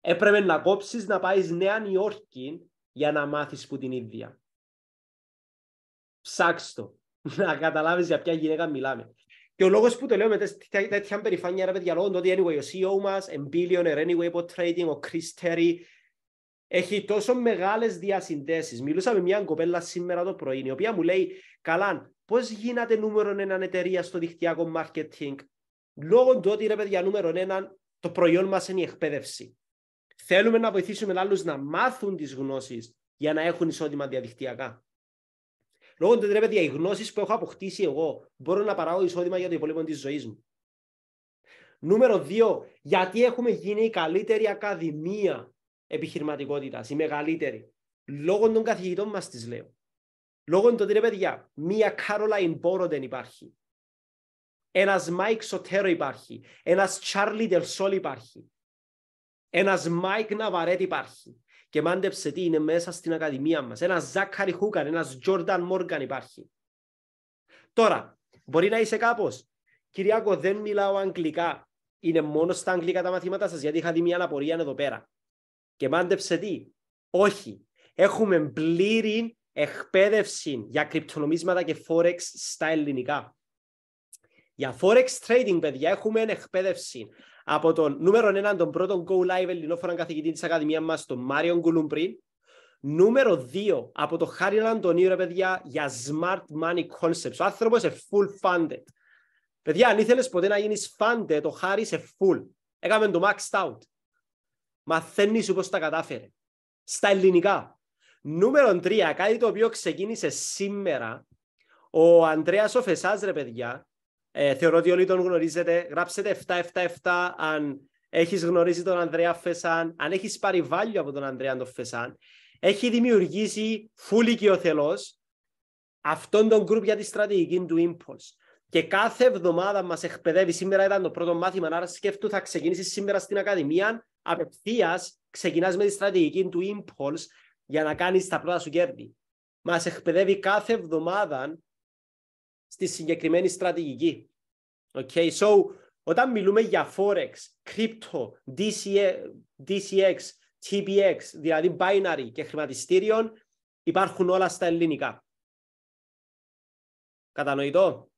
Έπρεπε να κόψεις να πάεις Νέα Νιόρκη για να μάθεις που την ίδια. το, [laughs] Να καταλάβεις για ποια γυναίκα μιλάμε. Και ο λόγος που το λέω με τέτοια περηφάνεια, ρε παιδιά, λόγω ότι anyway, ο CEO μας, a anyway, από trading, ο Chris Terry, έχει τόσο μεγάλες διασυνδέσεις. Μιλούσα με μια κοπέλα σήμερα το πρωί, η οποία μου λέει, καλά, Πώ γίνατε νούμερο έναν εταιρεία στο δικτυακό marketing, λόγω του ότι ρε παιδιά, νούμερο έναν, το προϊόν μας είναι η εκπαίδευση. Θέλουμε να βοηθήσουμε άλλους να μάθουν τις γνώσεις για να έχουν εισόδημα διαδικτυακά. Λόγω του ότι ρε παιδιά, οι γνώσεις που έχω αποκτήσει εγώ μπορώ να παράγω εισόδημα για το υπόλοιπο της ζωής μου. Νούμερο 2. Γιατί έχουμε γίνει η καλύτερη ακαδημία επιχειρηματικότητας, η μεγαλύτερη. Λόγω των καθηγητών μας, τη λέω. Λόγω του ότι παιδιά, μία Κάρολαϊν Μπόρο δεν υπάρχει. Ένας Μάικ Σωτέρο υπάρχει. Ένας Τσάρλι Τελσόλ υπάρχει. Ένας Μάικ Ναβαρέτ υπάρχει. Και μάντεψε τι είναι μέσα στην Ακαδημία μας. Ένας Ζάκαρι Χούκαν, ένα Τζόρνταν Μόργαν υπάρχει. Τώρα, μπορεί να είσαι κάπως. Κυριάκο, δεν μιλάω αγγλικά. Είναι μόνο στα αγγλικά τα μαθήματά σας, γιατί είχα δει μια αναπορία εδώ πέρα. Και μάντεψε τι. Όχι. Έχουμε πλήρη εκπαίδευση για κρυπτονομίσματα και forex στα ελληνικά. Για forex trading, παιδιά, έχουμε εκπαίδευση από τον νούμερο 1, τον πρώτο Go Live ελληνόφωνα καθηγητή της Ακαδημίας μας, τον Μάριον Κουλουμπρίν. Νούμερο 2, από τον Χάριν Αντωνίου, ρε παιδιά, για smart money concepts. Ο άνθρωπος είναι full funded. Παιδιά, αν ήθελες ποτέ να γίνεις funded, το Χάρι είναι full. Έκαμε το maxed out. Μαθαίνεις όπω πώς τα κατάφερε. Στα ελληνικά. Νούμερο 3, κάτι το οποίο ξεκίνησε σήμερα. Ο Αντρέα Οφεσάς, ρε παιδιά, ε, θεωρώ ότι όλοι τον γνωρίζετε. Γράψετε 777 αν έχεις γνωρίσει τον Ανδρέα Φεσάν, αν έχεις πάρει βάλιο από τον Ανδρέα τον Φεσάν. Έχει δημιουργήσει φούλη ο θελός αυτόν τον γκρουπ για τη στρατηγική του Impulse. Και κάθε εβδομάδα μας εκπαιδεύει. Σήμερα ήταν το πρώτο μάθημα, άρα σκέφτομαι θα ξεκινήσεις σήμερα στην Ακαδημία. Απευθείας ξεκινάς με τη στρατηγική του Impulse για να κάνεις τα πρώτα σου κέρδη. Μας εκπαιδεύει κάθε εβδομάδα στη συγκεκριμένη στρατηγική. Okay, so όταν μιλούμε για Forex, Crypto, DCX, TBX, δηλαδή binary και χρηματιστήριον, υπάρχουν όλα στα ελληνικά. Κατανοητό.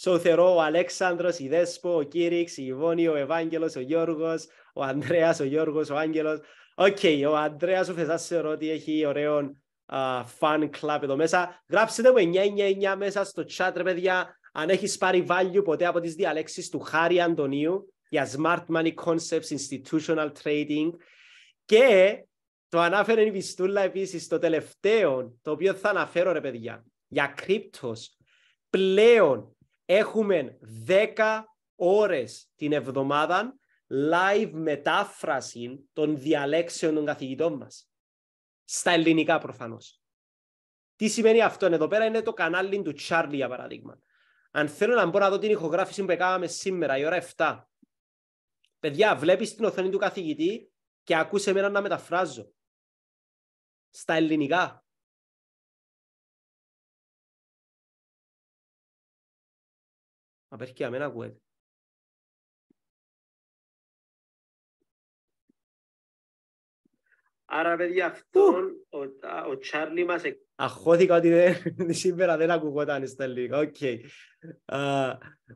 So θεωρώ ο Αλέξανδρος, η Δέσπο, ο Κύριξ, η Ιβόνη, ο Ευάγγελος, ο Γιώργος, ο Ανδρέας, ο Γιώργος, ο Άγγελος, Οκ, ο αντρέα ο Φεζάς σε ότι έχει ωραίο uh, fan εδώ μέσα. Γράψτε μου 999 μέσα στο chat, ρε παιδιά, αν έχεις πάρει value ποτέ από τις διαλέξεις του Χάρη Αντωνίου για Smart Money Concepts, Institutional Trading και το ανάφερε η Βιστούλα επίσης το τελευταίο, το οποίο θα αναφέρω ρε παιδιά, για κρύπτος. Πλέον έχουμε 10 ώρες την εβδομάδα live μετάφραση των διαλέξεων των καθηγητών μας. Στα ελληνικά προφανώς. Τι σημαίνει αυτό εδώ πέρα είναι το κανάλι του Charlie για παράδειγμα. Αν θέλω να μπορώ να δω την ηχογράφηση που έκαναμε σήμερα, η ώρα 7. Παιδιά, βλέπεις την οθόνη του καθηγητή και ακούσε εμένα να μεταφράζω. Στα ελληνικά. Απέρχεται, αμένα Άρα, παιδιά, αυτόν ο Τσάρλι μας... Αχώθηκα ότι [laughs] σήμερα δεν ακουγόταν στα λίγα. Οκ.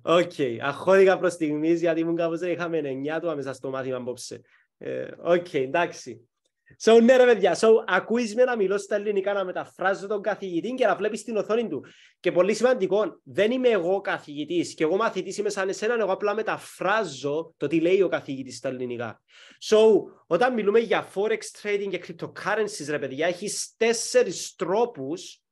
Οκ. Αχώθηκα προς στιγμής γιατί μου κάπως είχαμε 9 του μέσα στο μάθημα απόψε. Ε, οκ, εντάξει. So, ναι ρε παιδιά, so, ακούεις με να μιλώ στα ελληνικά, να μεταφράζω τον καθηγητή και να βλέπεις την οθόνη του. Και πολύ σημαντικό, δεν είμαι εγώ καθηγητής και εγώ μαθητής είμαι σαν εσένα, εγώ απλά μεταφράζω το τι λέει ο καθηγητής στα ελληνικά. So, όταν μιλούμε για forex trading και cryptocurrencies ρε παιδιά, έχεις τέσσερις τρόπους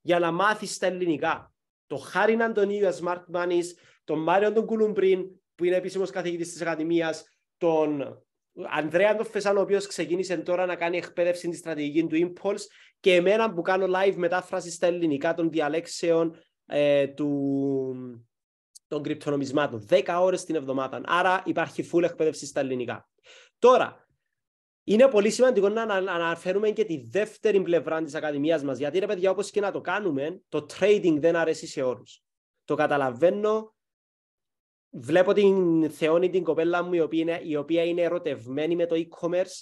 για να μάθεις τα ελληνικά. Το Χάριν Αντωνίου Smart Money, τον Μάριον τον Κουλουμπρίν, που είναι επίσημος καθηγητής της Ακαδημίας, τον Ανδρέα Ντόφεσαν ο οποίος ξεκίνησε τώρα να κάνει εκπαίδευση τη στρατηγική του Impulse και εμένα που κάνω live μετάφραση στα ελληνικά των διαλέξεων ε, του, των κρυπτονομισμάτων. 10 ώρες την εβδομάδα. Άρα υπάρχει full εκπαίδευση στα ελληνικά. Τώρα, είναι πολύ σημαντικό να αναφέρουμε και τη δεύτερη πλευρά της ακαδημίας μας, Γιατί ρε παιδιά, και να το κάνουμε, το trading δεν αρέσει σε όρους. Το καταλαβαίνω, βλέπω την θεώνη την κοπέλα μου η οποία, είναι, η οποία είναι ερωτευμένη με το e-commerce.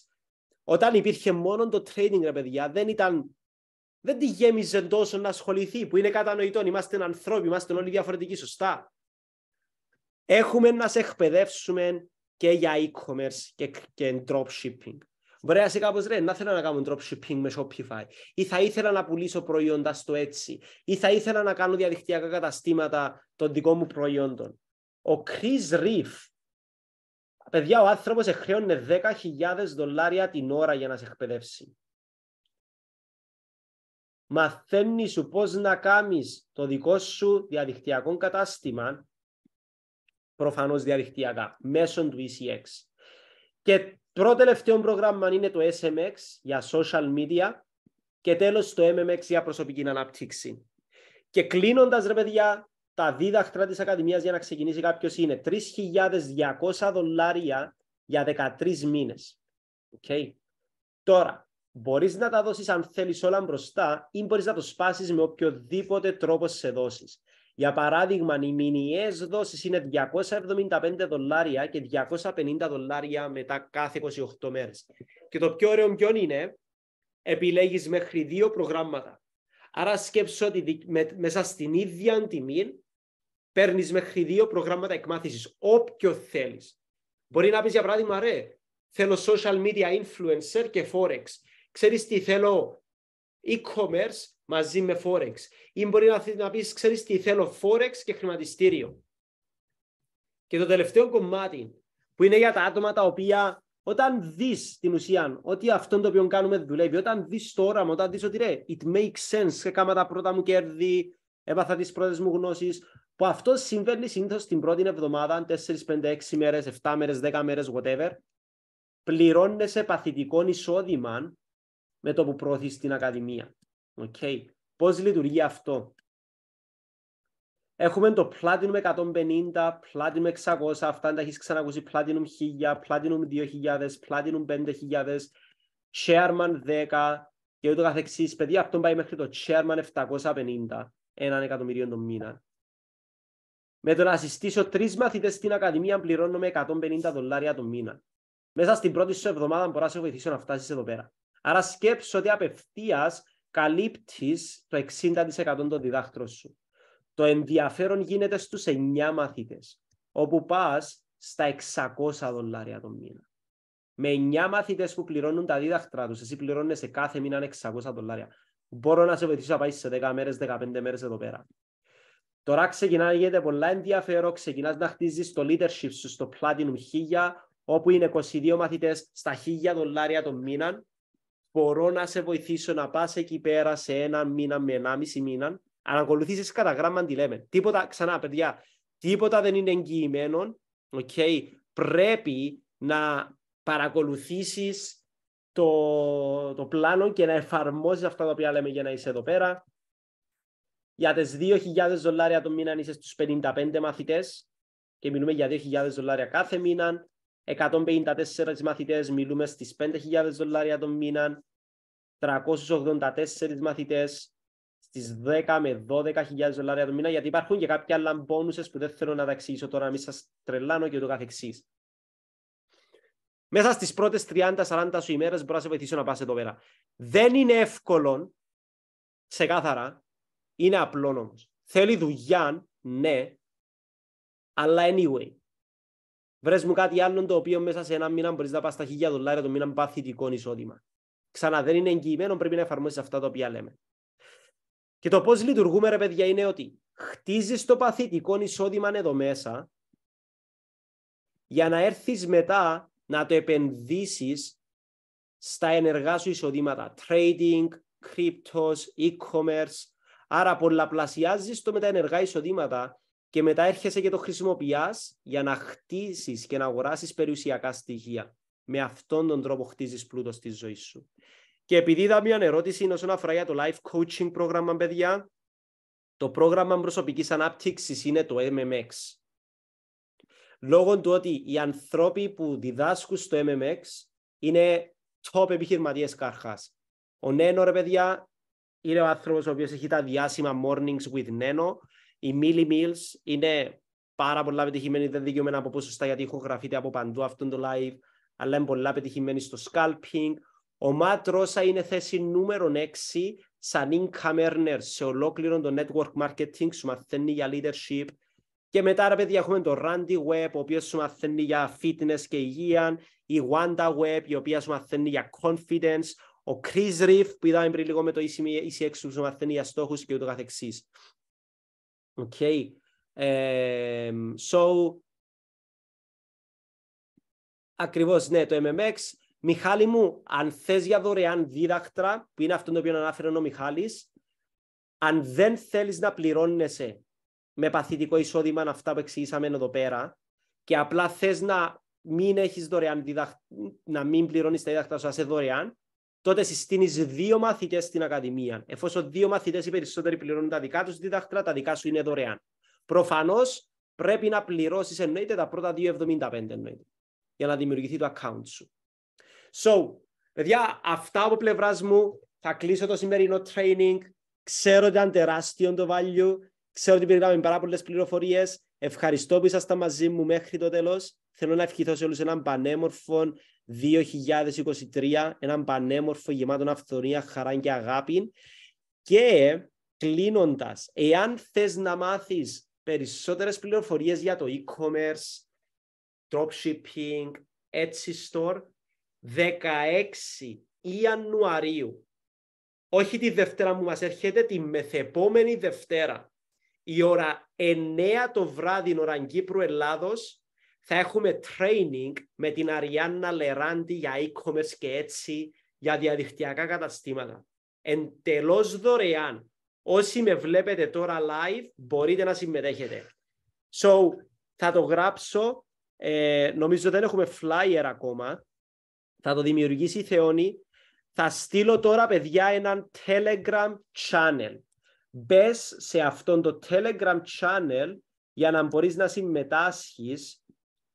Όταν υπήρχε μόνο το trading, ρε παιδιά, δεν ήταν δεν τη γέμιζε τόσο να ασχοληθεί, που είναι κατανοητό. Είμαστε ανθρώποι, είμαστε όλοι διαφορετικοί, σωστά. Έχουμε να σε εκπαιδεύσουμε και για e-commerce και, και dropshipping. Μπορεί να είσαι κάπως ρε, να θέλω να κάνω dropshipping με Shopify, ή θα ήθελα να πουλήσω προϊόντα στο έτσι, ή θα ήθελα να κάνω διαδικτυακά καταστήματα των δικών μου προϊόντων. Ο Chris Reef. Παιδιά, ο άνθρωπος χρέωνε 10.000 δολάρια την ώρα για να σε εκπαιδεύσει. Μαθαίνεις σου πώς να κάνεις το δικό σου διαδικτυακό κατάστημα, προφανώς διαδικτυακά, μέσω του ECX. Και πρώτο τελευταίο πρόγραμμα είναι το SMX για social media και τέλος το MMX για προσωπική ανάπτυξη. Και κλείνοντας ρε παιδιά, τα δίδαχτρα της Ακαδημίας για να ξεκινήσει κάποιος είναι 3.200 δολάρια για 13 μήνε. Okay. Τώρα, μπορείς να τα δώσεις αν θέλεις όλα μπροστά ή μπορείς να το σπάσεις με οποιοδήποτε τρόπο σε δώσεις. Για παράδειγμα, οι μηνιαίες δόσεις είναι 275 δολάρια και 250 δολάρια μετά κάθε 28 μέρες. Και το πιο ωραίο ποιον είναι, επιλέγεις μέχρι δύο προγράμματα. Άρα σκέψω ότι μέσα στην ίδια τιμή παίρνεις μέχρι δύο προγράμματα εκμάθησης, όποιο θέλεις. Μπορεί να πεις για παράδειγμα, ρε, θέλω social media influencer και forex. Ξέρεις τι θέλω e-commerce μαζί με forex. Ή μπορεί να, να πεις, ξέρεις τι θέλω forex και χρηματιστήριο. Και το τελευταίο κομμάτι που είναι για τα άτομα τα οποία όταν δεις την ουσία ότι αυτό το οποίο κάνουμε δουλεύει, όταν δεις το όραμα, όταν δεις ότι ρε, it makes sense, έκανα τα πρώτα μου κέρδη, έπαθα τις πρώτες μου γνώσεις, που αυτό συμβαίνει συνήθως την πρώτη εβδομάδα, 4, 5, 6 μέρε, 7 μέρε, 10 μέρε, whatever. σε παθητικό εισόδημα με το που προωθείς στην Ακαδημία. Okay. Πώς λειτουργεί αυτό. Έχουμε το Platinum 150, Platinum 600, αυτά τα έχεις ξανακούσει, Platinum 1000, Platinum 2000, Platinum 5000, Chairman 10 και ούτω καθεξής. Παιδιά, αυτό πάει μέχρι το Chairman 750, έναν εκατομμύριο το μήνα με το να συστήσω τρεις μαθητές στην Ακαδημία πληρώνω με 150 δολάρια το μήνα. Μέσα στην πρώτη σου εβδομάδα μπορώ να σε βοηθήσει να φτάσεις εδώ πέρα. Άρα σκέψω ότι απευθείας καλύπτεις το 60% των διδάχτρων σου. Το ενδιαφέρον γίνεται στους 9 μαθητές, όπου πας στα 600 δολάρια το μήνα. Με 9 μαθητές που πληρώνουν τα δίδακτρα τους, εσύ πληρώνει σε κάθε μήνα 600 δολάρια. Μπορώ να σε βοηθήσω να πάεις σε 10 μέρε, 15 μέρες εδώ πέρα. Τώρα ξεκινά γίνεται πολλά ενδιαφέρον, ξεκινάς να χτίζεις το leadership σου στο Platinum 1000, όπου είναι 22 μαθητές στα 1000 δολάρια το μήνα. Μπορώ να σε βοηθήσω να πας εκεί πέρα σε ένα μήνα με ένα μισή μήνα. Ανακολουθήσει κατά γράμμα, τι λέμε. Τίποτα, ξανά, παιδιά, τίποτα δεν είναι εγγυημένο. Okay. Πρέπει να παρακολουθήσεις το, το πλάνο και να εφαρμόζει αυτά τα οποία λέμε για να είσαι εδώ πέρα για τις 2.000 δολάρια το μήνα είσαι στους 55 μαθητές και μιλούμε για 2.000 δολάρια κάθε μήνα, 154 μαθητές μιλούμε στις 5.000 δολάρια το μήνα, 384 μαθητές στις 10 με 12.000 δολάρια το μήνα, γιατί υπάρχουν και κάποια άλλα μπόνουσες που δεν θέλω να τα εξηγήσω τώρα, μην σας τρελάνω και το καθεξής. Μέσα στις πρώτες 30-40 σου ημέρες μπορώ να σε βοηθήσω να πας εδώ πέρα. Δεν είναι εύκολο, σε κάθαρα είναι απλό όμως. Θέλει δουλειά, ναι, αλλά anyway. Βρες μου κάτι άλλο το οποίο μέσα σε ένα μήνα μπορείς να πας στα χίλια δολάρια το μήνα παθητικό εισόδημα. Ξανά δεν είναι εγγυημένο, πρέπει να εφαρμόσεις αυτά τα οποία λέμε. Και το πώς λειτουργούμε ρε παιδιά είναι ότι χτίζεις το παθητικό εισόδημα εδώ μέσα για να έρθεις μετά να το επενδύσεις στα ενεργά σου εισοδήματα. Trading, cryptos, e-commerce, Άρα πολλαπλασιάζεις το με τα ενεργά εισοδήματα και μετά έρχεσαι και το χρησιμοποιάς για να χτίσεις και να αγοράσεις περιουσιακά στοιχεία. Με αυτόν τον τρόπο χτίζεις πλούτο στη ζωή σου. Και επειδή είδα μια ερώτηση όσον αφορά το life coaching πρόγραμμα, παιδιά, το πρόγραμμα προσωπικής ανάπτυξης είναι το MMX. Λόγω του ότι οι ανθρώποι που διδάσκουν στο MMX είναι top επιχειρηματίες καρχά. Ο Νένο, ρε παιδιά, είναι ο άνθρωπος ο οποίος έχει τα διάσημα mornings with Neno. Η Millie Mills είναι πάρα πολλά πετυχημένη, δεν δικαιωμένα από πόσο σωστά γιατί γραφείται από παντού αυτό το live, αλλά είναι πολλά πετυχημένη στο scalping. Ο Matt Rosa είναι θέση νούμερο 6 σαν income earner σε ολόκληρο το network marketing, σου μαθαίνει για leadership. Και μετά, ρε παιδιά, έχουμε το Randy Web, ο οποίος σου μαθαίνει για fitness και υγεία, η Wanda Web, η οποία σου μαθαίνει για confidence, ο Chris Reef που είδαμε πριν λίγο με το ίση έξω μαθαίνει στόχους και ούτω καθεξής. Οκ. so, ακριβώς ναι, το MMX. Μιχάλη μου, αν θες για δωρεάν δίδακτρα, που είναι αυτό το οποίο ανάφερε ο Μιχάλης, αν δεν θέλεις να πληρώνεσαι με παθητικό εισόδημα αυτά που εξηγήσαμε εδώ πέρα και απλά θες να μην έχεις δωρεάν διδαχ... να μην πληρώνεις τα δίδακτρα σου, είσαι δωρεάν, τότε συστήνεις δύο μαθητές στην Ακαδημία. Εφόσον δύο μαθητές ή περισσότεροι πληρώνουν τα δικά τους δίδαχτρα, τα δικά σου είναι δωρεάν. Προφανώς πρέπει να πληρώσεις εννοείται τα πρώτα 2,75 εννοείται για να δημιουργηθεί το account σου. So, παιδιά, αυτά από πλευράς μου. Θα κλείσω το σημερινό training. Ξέρω ότι ήταν τεράστιο το value. Ξέρω ότι πήραμε πάρα πολλές πληροφορίες. Ευχαριστώ που ήσασταν μαζί μου μέχρι το τέλος. Θέλω να ευχηθώ σε όλους έναν πανέμορφο, 2023, έναν πανέμορφο γεμάτο αυθονία, χαρά και αγάπη. Και κλείνοντας, εάν θες να μάθεις περισσότερες πληροφορίες για το e-commerce, dropshipping, Etsy Store, 16 Ιανουαρίου. Όχι τη Δευτέρα που μας έρχεται, τη μεθεπόμενη Δευτέρα. Η ώρα 9 το βράδυ, ώρα Κύπρου, Ελλάδος, θα έχουμε training με την Αριάννα Λεράντι για e-commerce και έτσι για διαδικτυακά καταστήματα. Εντελώς δωρεάν. Όσοι με βλέπετε τώρα live μπορείτε να συμμετέχετε. So, θα το γράψω. Ε, νομίζω δεν έχουμε flyer ακόμα. Θα το δημιουργήσει η Θεόνη. Θα στείλω τώρα, παιδιά, έναν Telegram channel. Μπες σε αυτόν το Telegram channel για να μπορείς να συμμετάσχεις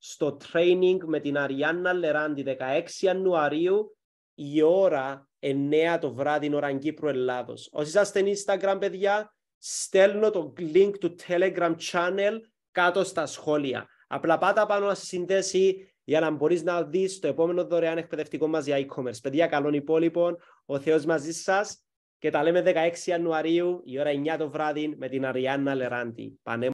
στο training με την Αριάννα Λεράντη 16 Ιανουαρίου η ώρα 9 το βράδυ ώρα Κύπρου Ελλάδος. Όσοι είσαστε Instagram παιδιά, στέλνω το link του Telegram channel κάτω στα σχόλια. Απλά πάτα πάνω να σε συνδέσει για να μπορείς να δεις το επόμενο δωρεάν εκπαιδευτικό μας για e-commerce. Παιδιά, καλών υπόλοιπων. Ο Θεός μαζί σας. Και τα λέμε 16 Ιανουαρίου, η ώρα 9 το βράδυ, με την Αριάννα Λεράντη. Πανέμορφη.